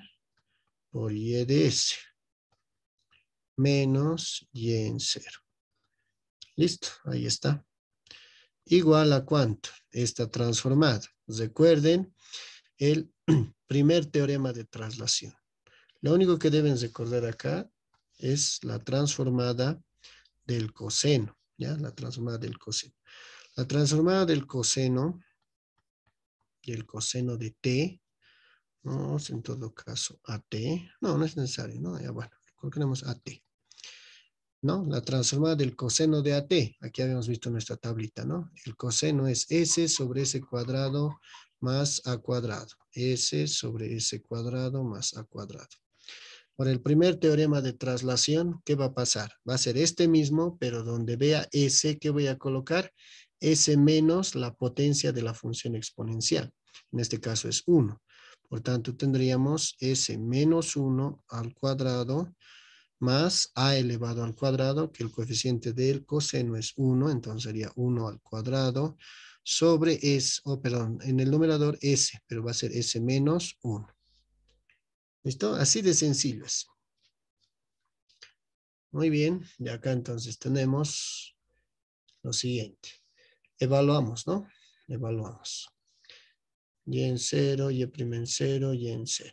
por Y de S. Menos Y en cero. Listo, ahí está. Igual a cuánto está transformada, Recuerden el primer teorema de traslación. Lo único que deben recordar acá es la transformada del coseno, ¿ya? La transformada del coseno. La transformada del coseno, y el coseno de t, ¿no? en todo caso, at, no, no es necesario, ¿no? Ya bueno, coloquemos at, ¿no? La transformada del coseno de AT. Aquí habíamos visto nuestra tablita, ¿no? El coseno es S sobre S cuadrado más A cuadrado. S sobre S cuadrado más A cuadrado. Por el primer teorema de traslación, ¿qué va a pasar? Va a ser este mismo, pero donde vea S, ¿qué voy a colocar? S menos la potencia de la función exponencial. En este caso es 1. Por tanto, tendríamos S menos 1 al cuadrado más a elevado al cuadrado, que el coeficiente del coseno es 1, entonces sería 1 al cuadrado, sobre S, oh, perdón, en el numerador S, pero va a ser S menos 1. ¿Listo? Así de sencillo es. Muy bien, y acá entonces tenemos lo siguiente. Evaluamos, ¿no? Evaluamos. Y en 0, Y en 0, Y en 0.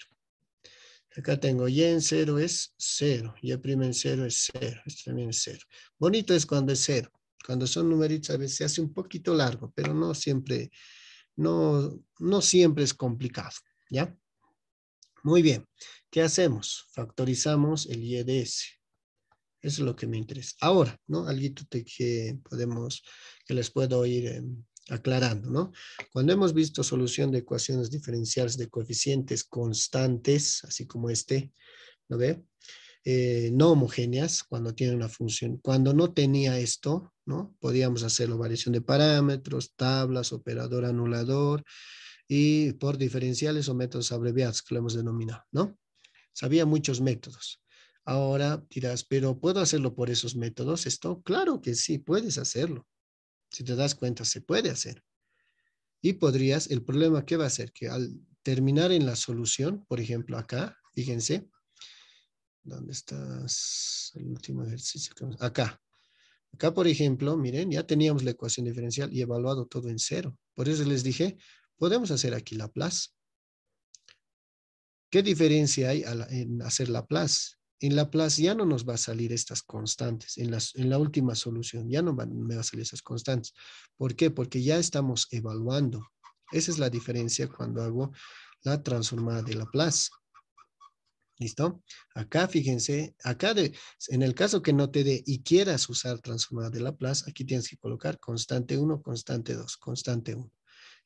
Acá tengo y en 0 es 0, y en 0 es 0, esto también es 0. Bonito es cuando es 0. Cuando son numeritos a veces se hace un poquito largo, pero no siempre, no, no siempre es complicado, ¿ya? Muy bien, ¿qué hacemos? Factorizamos el y de s. Eso es lo que me interesa. Ahora, ¿no? te que podemos, que les puedo ir en em, aclarando, ¿no? Cuando hemos visto solución de ecuaciones diferenciales de coeficientes constantes, así como este, ¿no ve? Eh, no homogéneas, cuando tiene una función. Cuando no tenía esto, ¿no? Podíamos hacerlo variación de parámetros, tablas, operador anulador y por diferenciales o métodos abreviados que lo hemos denominado, ¿no? Sabía muchos métodos. Ahora dirás, pero ¿puedo hacerlo por esos métodos? Esto, claro que sí, puedes hacerlo. Si te das cuenta, se puede hacer. Y podrías, el problema que va a ser que al terminar en la solución, por ejemplo, acá, fíjense, ¿dónde estás? El último ejercicio. Acá. Acá, por ejemplo, miren, ya teníamos la ecuación diferencial y evaluado todo en cero. Por eso les dije, podemos hacer aquí Laplace. ¿Qué diferencia hay en hacer Laplace? En Laplace ya no nos va a salir estas constantes, en, las, en la última solución ya no me va a salir esas constantes. ¿Por qué? Porque ya estamos evaluando. Esa es la diferencia cuando hago la transformada de Laplace. ¿Listo? Acá, fíjense, acá de, en el caso que no te dé y quieras usar transformada de Laplace, aquí tienes que colocar constante 1, constante 2, constante 1.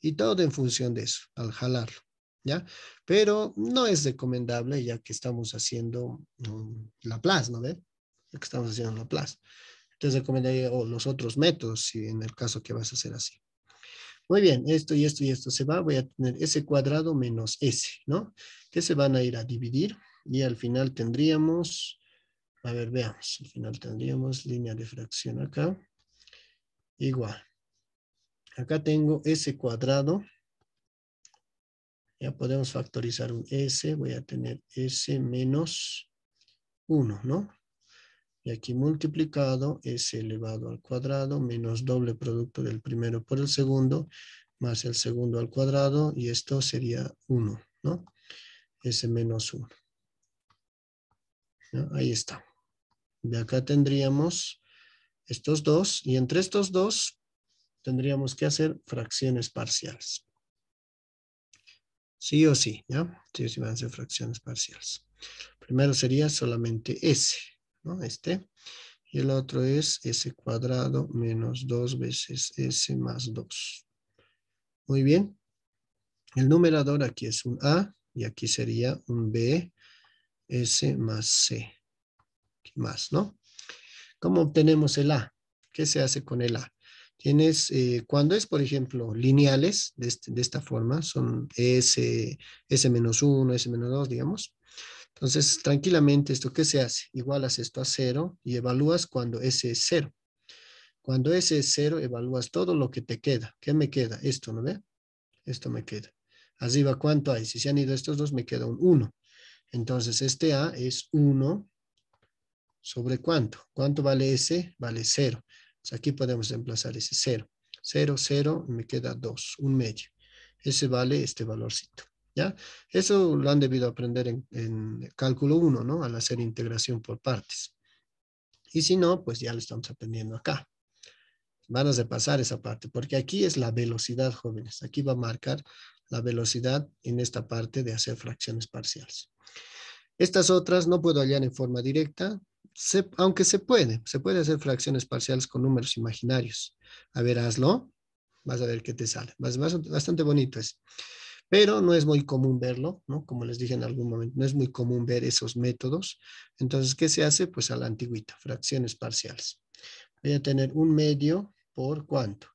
Y todo en función de eso, al jalarlo. ¿ya? Pero no es recomendable ya que estamos haciendo mm, la PLAS, ¿no Ya que estamos haciendo la Entonces recomendaría los otros métodos si en el caso que vas a hacer así. Muy bien, esto y esto y esto se va, voy a tener S cuadrado menos S, ¿no? Que se van a ir a dividir y al final tendríamos, a ver, veamos, al final tendríamos línea de fracción acá, igual. Acá tengo S cuadrado ya podemos factorizar un S, voy a tener S menos 1, ¿no? Y aquí multiplicado S elevado al cuadrado menos doble producto del primero por el segundo más el segundo al cuadrado y esto sería 1, ¿no? S menos 1. Ahí está. De acá tendríamos estos dos y entre estos dos tendríamos que hacer fracciones parciales. Sí o sí, ¿ya? Sí o sí van a ser fracciones parciales. Primero sería solamente S, ¿no? Este. Y el otro es S cuadrado menos 2 veces S más 2. Muy bien. El numerador aquí es un A y aquí sería un B, S más C. ¿Qué más, ¿no? ¿Cómo obtenemos el A? ¿Qué se hace con el A? Tienes, eh, cuando es, por ejemplo, lineales, de, este, esta forma, son S, S-1, S-2, digamos. Entonces, tranquilamente, ¿esto qué se hace? Igualas esto a cero y evalúas cuando S es cero. Cuando S es cero, evalúas todo lo que te queda. ¿Qué me queda? Esto, ¿no ve? Esto me queda. Arriba, ¿cuánto hay? Si se han ido estos dos, me queda un 1. Entonces, este A es 1 sobre cuánto. ¿Cuánto vale S? Vale cero aquí podemos reemplazar ese 0. 0, 0, me queda 2, un medio. Ese vale este valorcito. ¿Ya? Eso lo han debido aprender en, en cálculo 1, ¿no? Al hacer integración por partes. Y si no, pues ya lo estamos aprendiendo acá. Van a repasar esa parte, porque aquí es la velocidad, jóvenes. Aquí va a marcar la velocidad en esta parte de hacer fracciones parciales. Estas otras no puedo hallar en forma directa, aunque se puede, se puede hacer fracciones parciales con números imaginarios. A ver, hazlo, vas a ver qué te sale. Bastante, bastante bonito es. Pero no es muy común verlo, ¿no? Como les dije en algún momento, no es muy común ver esos métodos. Entonces, ¿qué se hace? Pues a la antigüita, fracciones parciales. Voy a tener un medio por cuánto?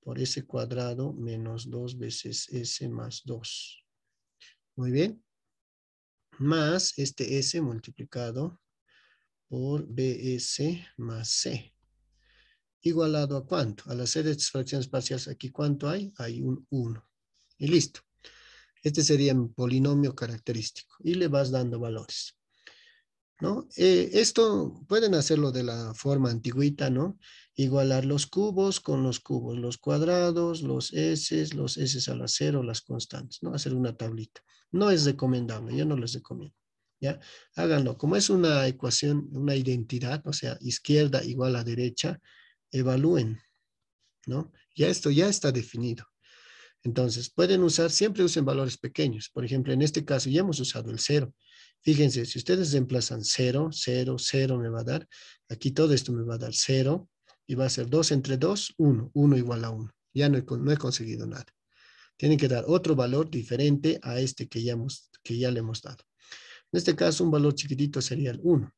Por s cuadrado menos 2 veces s más 2. Muy bien. Más este s multiplicado por BS e más C. ¿Igualado a cuánto? A la de estas fracciones parciales, ¿aquí cuánto hay? Hay un 1. Y listo. Este sería mi polinomio característico. Y le vas dando valores. ¿No? Eh, esto pueden hacerlo de la forma antigüita, ¿no? Igualar los cubos con los cubos, los cuadrados, los S, los S a la cero, las constantes, ¿no? Hacer una tablita. No es recomendable, yo no les recomiendo. ¿ya? Háganlo. Como es una ecuación, una identidad, o sea, izquierda igual a derecha, evalúen, ¿no? Ya esto ya está definido. Entonces, pueden usar, siempre usen valores pequeños. Por ejemplo, en este caso ya hemos usado el cero. Fíjense, si ustedes reemplazan 0, 0, 0 me va a dar. Aquí todo esto me va a dar 0 y va a ser 2 entre 2, 1. 1 igual a 1. Ya no he, conseguido nada. Tienen que dar otro valor diferente a este que ya le hemos dado. En este caso, un valor chiquitito sería el 1.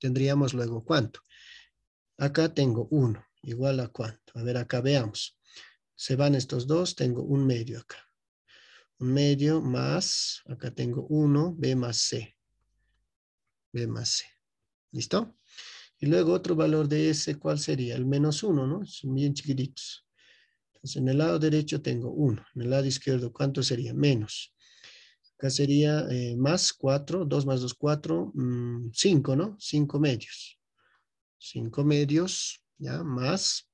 Tendríamos luego cuánto. Acá tengo 1, igual a cuánto. A ver, acá veamos. Se van estos dos, tengo un medio acá. Un medio más, acá tengo 1, B más C. B más C. ¿Listo? Y luego otro valor de S, ¿cuál sería? El menos 1, ¿no? Son bien chiquititos. Entonces, en el lado derecho tengo 1. En el lado izquierdo, ¿cuánto sería? Menos. Acá sería eh, más 4, 2 más 2, 4, 5, ¿no? 5 medios. 5 medios, ¿ya? Más,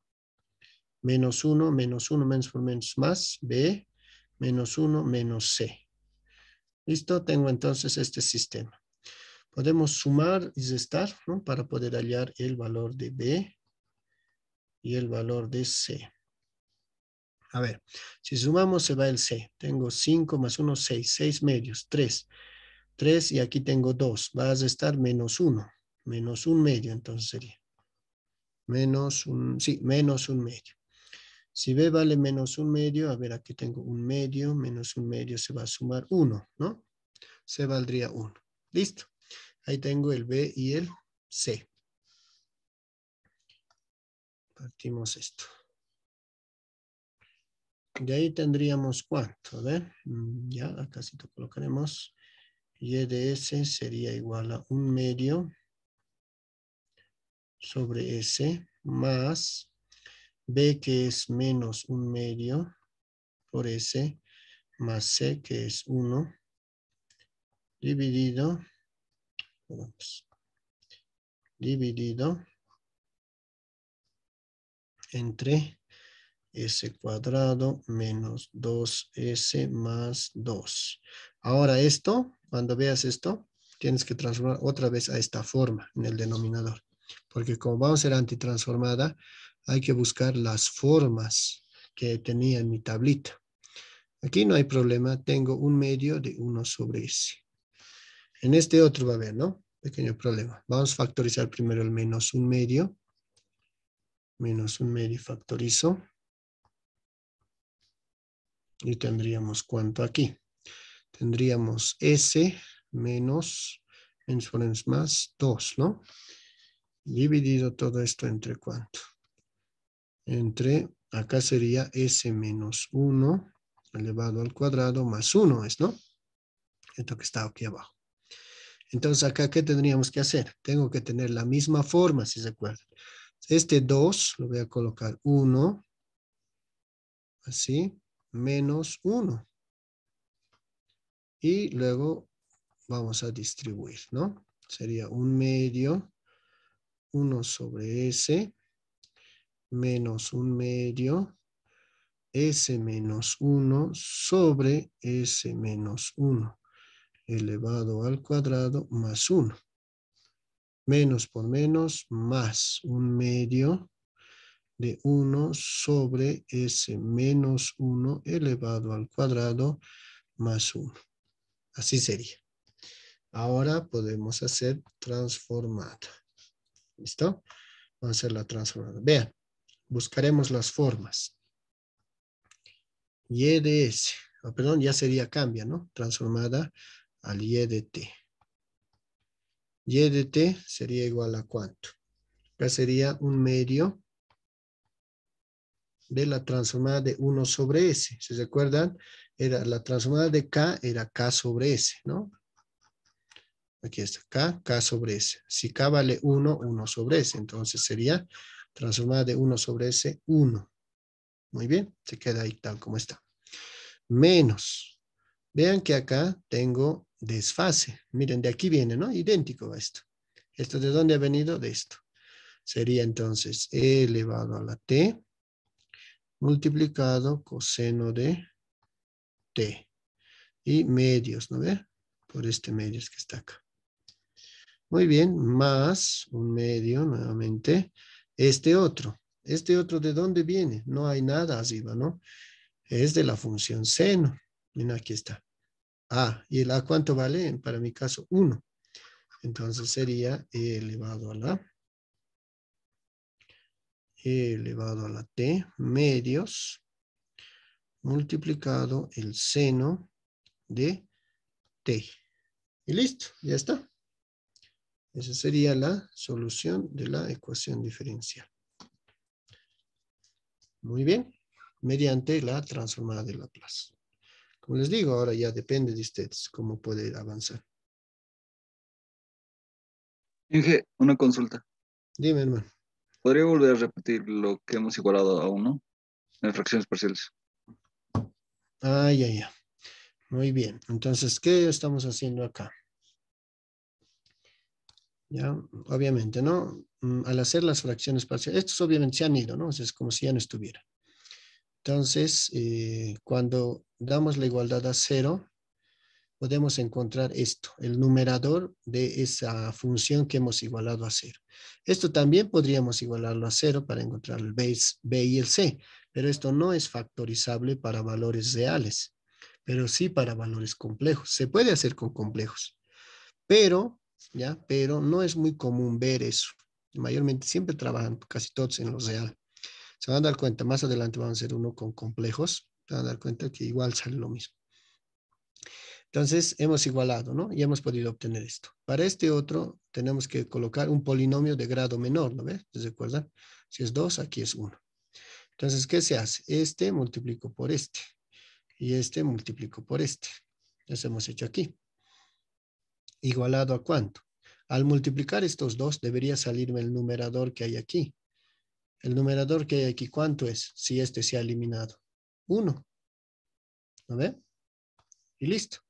menos 1, menos 1, menos menos, más, B, menos 1, menos C. ¿Listo? Tengo entonces este sistema. Podemos sumar y restar, ¿no? Para poder hallar el valor de B y el valor de C. A ver, si sumamos se va el C. Tengo 5 más 1, 6. 6 medios, 3. 3 y aquí tengo 2. vas a restar menos 1. Menos 1 medio, entonces sería. Menos 1, sí, menos 1 medio. Si B vale menos 1 medio, a ver, aquí tengo 1 medio, menos 1 medio se va a sumar 1, ¿no? Se valdría 1. Listo. Ahí tengo el B y el C. Partimos esto. De ahí tendríamos cuánto, a ver, mm, ya acá si te colocaremos. Y e de S sería igual a un medio sobre S más B que es menos un medio por S más C que es uno dividido, vamos, dividido entre s cuadrado menos 2s más 2. Ahora esto, cuando veas esto, tienes que transformar otra vez a esta forma en el denominador. Porque como vamos a ser antitransformada, hay que buscar las formas que tenía en mi tablita. Aquí no hay problema, tengo un medio de 1 sobre s. En este otro va a haber, ¿no? Pequeño problema. Vamos a factorizar primero el menos un medio. Menos un medio factorizo y tendríamos cuánto aquí. Tendríamos S menos, en exponentes más 2, ¿no? Dividido todo esto entre cuánto. Entre, acá sería S menos 1 elevado al cuadrado más 1 es, ¿no? Esto que está aquí abajo. Entonces acá, ¿qué tendríamos que hacer? Tengo que tener la misma forma, si se acuerdan. Este 2 lo voy a colocar 1, así menos 1. Y luego vamos a distribuir, ¿no? Sería un medio, 1 sobre S, menos un medio, S menos 1 sobre S menos 1 elevado al cuadrado más 1. Menos por menos, más un medio, de 1 sobre S menos 1 elevado al cuadrado más 1. Así sería. Ahora podemos hacer transformada. ¿Listo? Vamos a hacer la transformada. Vean, buscaremos las formas. Y de S. Ah, perdón, ya sería cambia, ¿no? Transformada al Y de T. Y de T sería igual a cuánto. Acá sería un medio de la transformada de 1 sobre S. ¿Se recuerdan? Era la transformada de K era K sobre S, ¿no? Aquí está K, K sobre S. Si K vale 1, 1 sobre S. Entonces sería transformada de 1 sobre S, 1. Muy bien, se queda ahí tal como está. Menos. Vean que acá tengo desfase. Miren, de aquí viene, ¿no? Idéntico a esto. ¿Esto de dónde ha venido? De esto. Sería entonces E elevado a la T multiplicado coseno de t. Y medios, ¿no ve? Por este medio que está acá. Muy bien, más un medio nuevamente. Este otro. Este otro, ¿de dónde viene? No hay nada arriba, ¿no? Es de la función seno. Mira, aquí está. A. Ah, ¿Y el A cuánto vale? Para mi caso, 1. Entonces sería e elevado a la e elevado a la t medios multiplicado el seno de t. Y listo, ya está. Esa sería la solución de la ecuación diferencial. Muy bien, mediante la transformada de Laplace. Como les digo, ahora ya depende de ustedes cómo puede avanzar. Inge, una consulta. Dime, hermano. Podría volver a repetir lo que hemos igualado a uno En fracciones parciales. Ah, ya, ya. Muy bien. Entonces, ¿qué estamos haciendo acá? Ya, obviamente, ¿no? Mm, al hacer las fracciones parciales, estos obviamente se han ido, ¿no? es como si ya no estuviera. Entonces, eh, cuando damos la igualdad a cero, podemos encontrar esto, el numerador de esa función que hemos igualado a cero. Esto también podríamos igualarlo a cero para encontrar el B, B y el C, pero esto no es factorizable para valores reales, pero sí para valores complejos. Se puede hacer con complejos, pero, ¿ya? pero no es muy común ver eso. Mayormente siempre trabajan casi todos en lo real. Se van a dar cuenta, más adelante van a hacer uno con complejos, se van a dar cuenta que igual sale lo mismo. Entonces, hemos igualado, ¿no? Y hemos podido obtener esto. Para este otro, tenemos que colocar un polinomio de grado menor, ¿no ves? ¿Se acuerdan? Si es 2, aquí es 1. Entonces, ¿qué se hace? Este multiplico por este. Y este multiplico por este. se hemos hecho aquí. ¿Igualado a cuánto? Al multiplicar estos dos, debería salirme el numerador que hay aquí. El numerador que hay aquí, ¿cuánto es? Si este se ha eliminado. 1. ¿No ve? Y listo.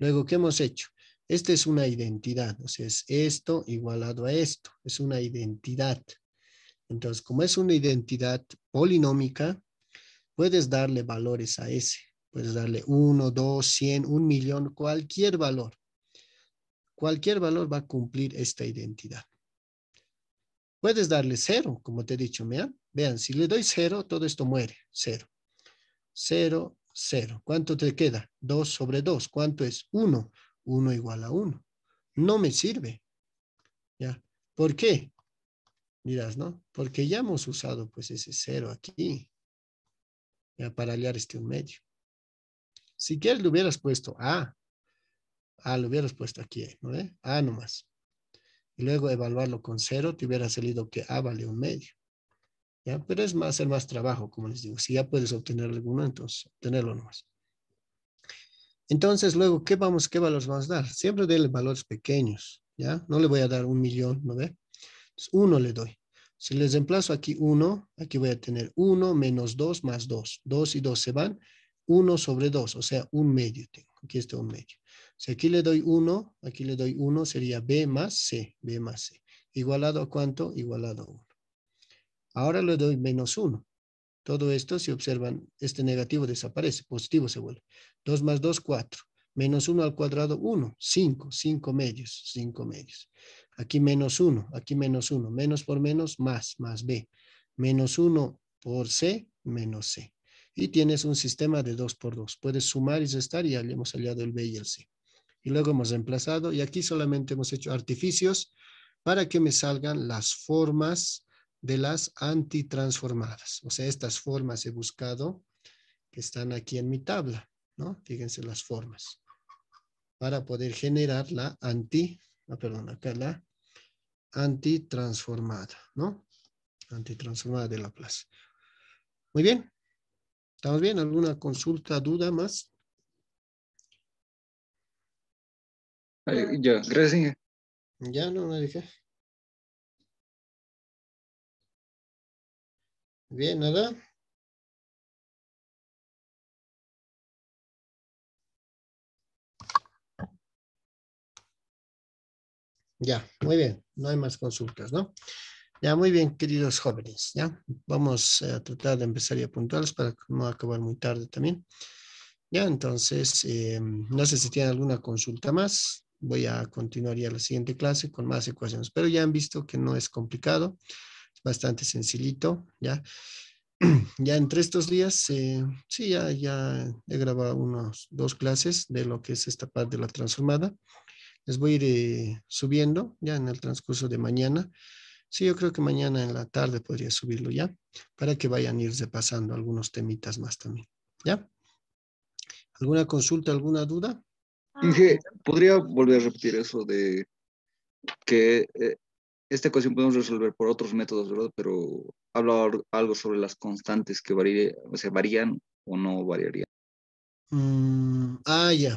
Luego, ¿qué hemos hecho? Esta es una identidad, o sea, es esto igualado a esto, es una identidad. Entonces, como es una identidad polinómica, puedes darle valores a ese. Puedes darle 1, 2, 100, 1 millón, cualquier valor. Cualquier valor va a cumplir esta identidad. Puedes darle 0, como te he dicho, vean, vean, si le doy 0, todo esto muere, 0. 0, 0. ¿Cuánto te queda? 2 sobre 2. ¿Cuánto es? 1. 1 igual a 1. No me sirve. ¿Ya? ¿Por qué? Dirás, ¿no? Porque ya hemos usado pues ese 0 aquí. Ya para hallar este un medio. Si quieres le hubieras puesto A. A ah, lo hubieras puesto aquí, ¿no? Eh? A nomás. Y luego evaluarlo con 0 te hubiera salido que A vale un medio. Pero es más, hacer más trabajo, como les digo. Si ya puedes obtener alguno, entonces obtenerlo nomás. Entonces, luego, ¿qué vamos, qué valores vamos a dar? Siempre denle valores pequeños, ¿ya? No le voy a dar un millón, ¿no ve? uno le doy. Si les emplazo aquí uno, aquí voy a tener uno menos dos más dos. Dos y dos se van. Uno sobre dos, o sea, un medio tengo. Aquí está un medio. Si aquí le doy uno, aquí le doy uno, sería B más C, B más C. Igualado a cuánto? Igualado a uno. Ahora le doy menos 1. Todo esto, si observan, este negativo desaparece, positivo se vuelve. 2 más 2, 4. Menos 1 al cuadrado, 1. 5, 5 medios, 5 medios. Aquí menos 1, aquí menos 1. Menos por menos, más, más B. Menos 1 por C, menos C. Y tienes un sistema de 2 por 2. Puedes sumar y restar y ya hemos hallado el B y el C. Y luego hemos reemplazado y aquí solamente hemos hecho artificios para que me salgan las formas de las antitransformadas. O sea, estas formas he buscado que están aquí en mi tabla, ¿no? Fíjense las formas. Para poder generar la anti, ah, perdón, acá la antitransformada, ¿no? Antitransformada de la plaza. Muy bien. ¿Estamos bien? ¿Alguna consulta, duda más? ya, gracias. Ya, no, no dije. Bien, nada. Ya, muy bien. No hay más consultas, ¿no? Ya, muy bien, queridos jóvenes. Ya, vamos a tratar de empezar ya puntuales para no acabar muy tarde también. Ya, entonces, em, no sé si tienen alguna consulta más. Voy a continuar ya la siguiente clase con más ecuaciones, pero ya han visto que no es complicado bastante sencillito, ¿ya? Ya entre estos días, eh, sí, ya, ya he grabado unos dos clases de lo que es esta parte de la transformada. Les voy a ir eh, subiendo ya en el transcurso de mañana. Sí, yo creo que mañana en la tarde podría subirlo ya, para que vayan irse pasando algunos temitas más también, ¿ya? ¿Alguna consulta, alguna duda? dije ¿podría volver a repetir eso de que eh, esta ecuación podemos resolver por otros métodos, ¿verdad? Pero habla algo sobre las constantes que o sea, varían o no variarían. Mm, ah, ya.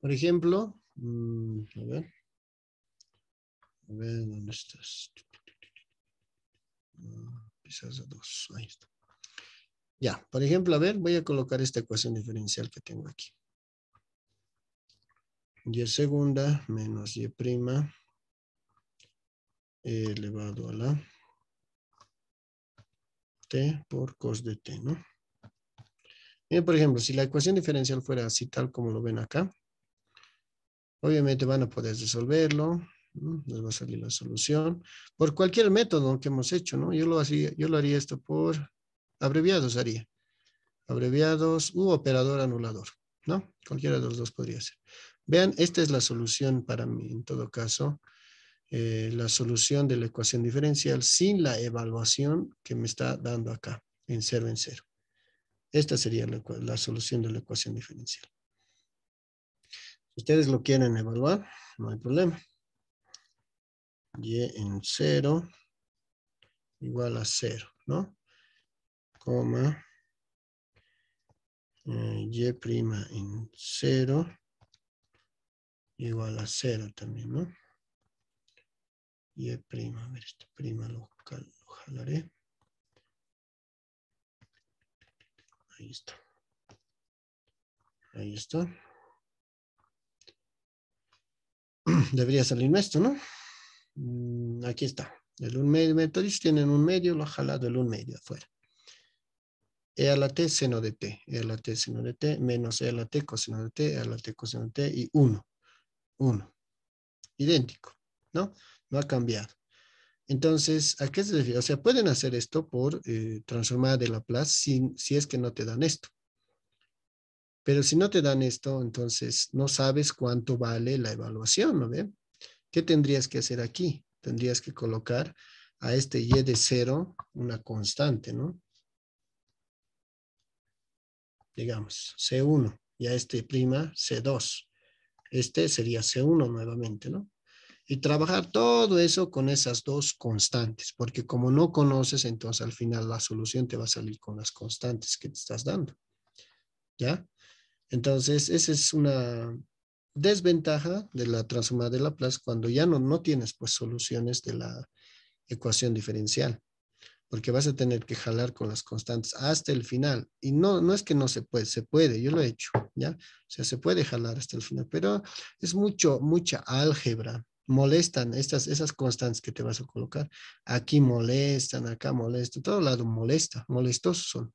Por ejemplo, mm, a ver. A ver, ¿dónde estás? Mm, quizás a dos. Ahí está. Ya, por ejemplo, a ver, voy a colocar esta ecuación diferencial que tengo aquí. Y segunda menos y prima elevado a la t por cos de t, ¿no? Miren, por ejemplo, si la ecuación diferencial fuera así tal como lo ven acá, obviamente van a poder resolverlo, nos va a salir la solución, por cualquier método que hemos hecho, ¿no? Yo lo, yo lo haría esto por abreviados haría, abreviados u operador anulador, ¿no? Cualquiera de los dos podría ser. Vean, esta es la solución para mí, en todo caso, eh, la solución de la ecuación diferencial sin la evaluación que me está dando acá en 0 en 0. Esta sería la, solución de la ecuación diferencial. Si ustedes lo quieren evaluar, no hay problema. Y en 0 igual a 0, ¿no? Coma eh, y' en 0 igual a 0 también, ¿no? y prima. A ver, este prima lo, jalaré. Ahí está. Ahí está. Debería salir esto, ¿no? Mm, aquí está. El un medio, metodis tienen un medio, lo ha jalado el un medio afuera. E a la t seno de t, e a la t seno de t, menos e a la t coseno de t, e a la t coseno de t y 1. 1. Idéntico, ¿no? no ha cambiado. Entonces, ¿a qué se refiere? O sea, pueden hacer esto por eh, transformar transformada de Laplace si es que no te dan esto. Pero si no te dan esto, entonces no sabes cuánto vale la evaluación, ¿no ve? ¿Qué tendrías que hacer aquí? Tendrías que colocar a este y de cero una constante, ¿no? Digamos, C1 y a este prima C2. Este sería C1 nuevamente, ¿no? y trabajar todo eso con esas dos constantes, porque como no conoces, entonces al final la solución te va a salir con las constantes que te estás dando. ¿Ya? Entonces, esa es una desventaja de la transformada de Laplace cuando ya no, no tienes pues soluciones de la ecuación diferencial, porque vas a tener que jalar con las constantes hasta el final. Y no, no es que no se puede, se puede, yo lo he hecho, ¿ya? O sea, se puede jalar hasta el final, pero es mucho, mucha álgebra, molestan estas, esas constantes que te vas a colocar. Aquí molestan, acá molestan, todo lado molesta, molestosos son.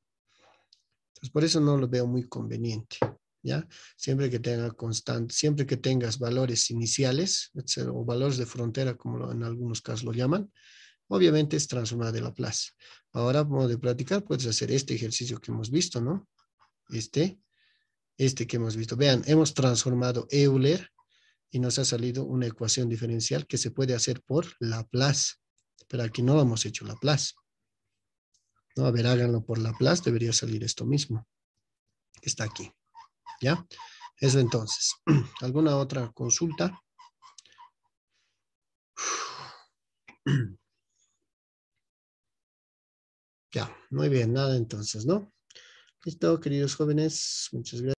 Entonces, por eso no lo veo muy conveniente, ¿ya? Siempre que tenga constante, siempre que tengas valores iniciales, o valores de frontera, como en algunos casos lo llaman, obviamente es transformar de la plaza. Ahora, modo de platicar puedes hacer este ejercicio que hemos visto, ¿no? Este, este que hemos visto. Vean, hemos transformado Euler y nos ha salido una ecuación diferencial que se puede hacer por Laplace. Pero aquí no hemos hecho Laplace. ¿No? A ver, háganlo por Laplace, debería salir esto mismo. está aquí. ¿Ya? Eso entonces. ¿Alguna otra consulta? Ya, muy bien, nada entonces, ¿no? Listo, queridos jóvenes, muchas gracias.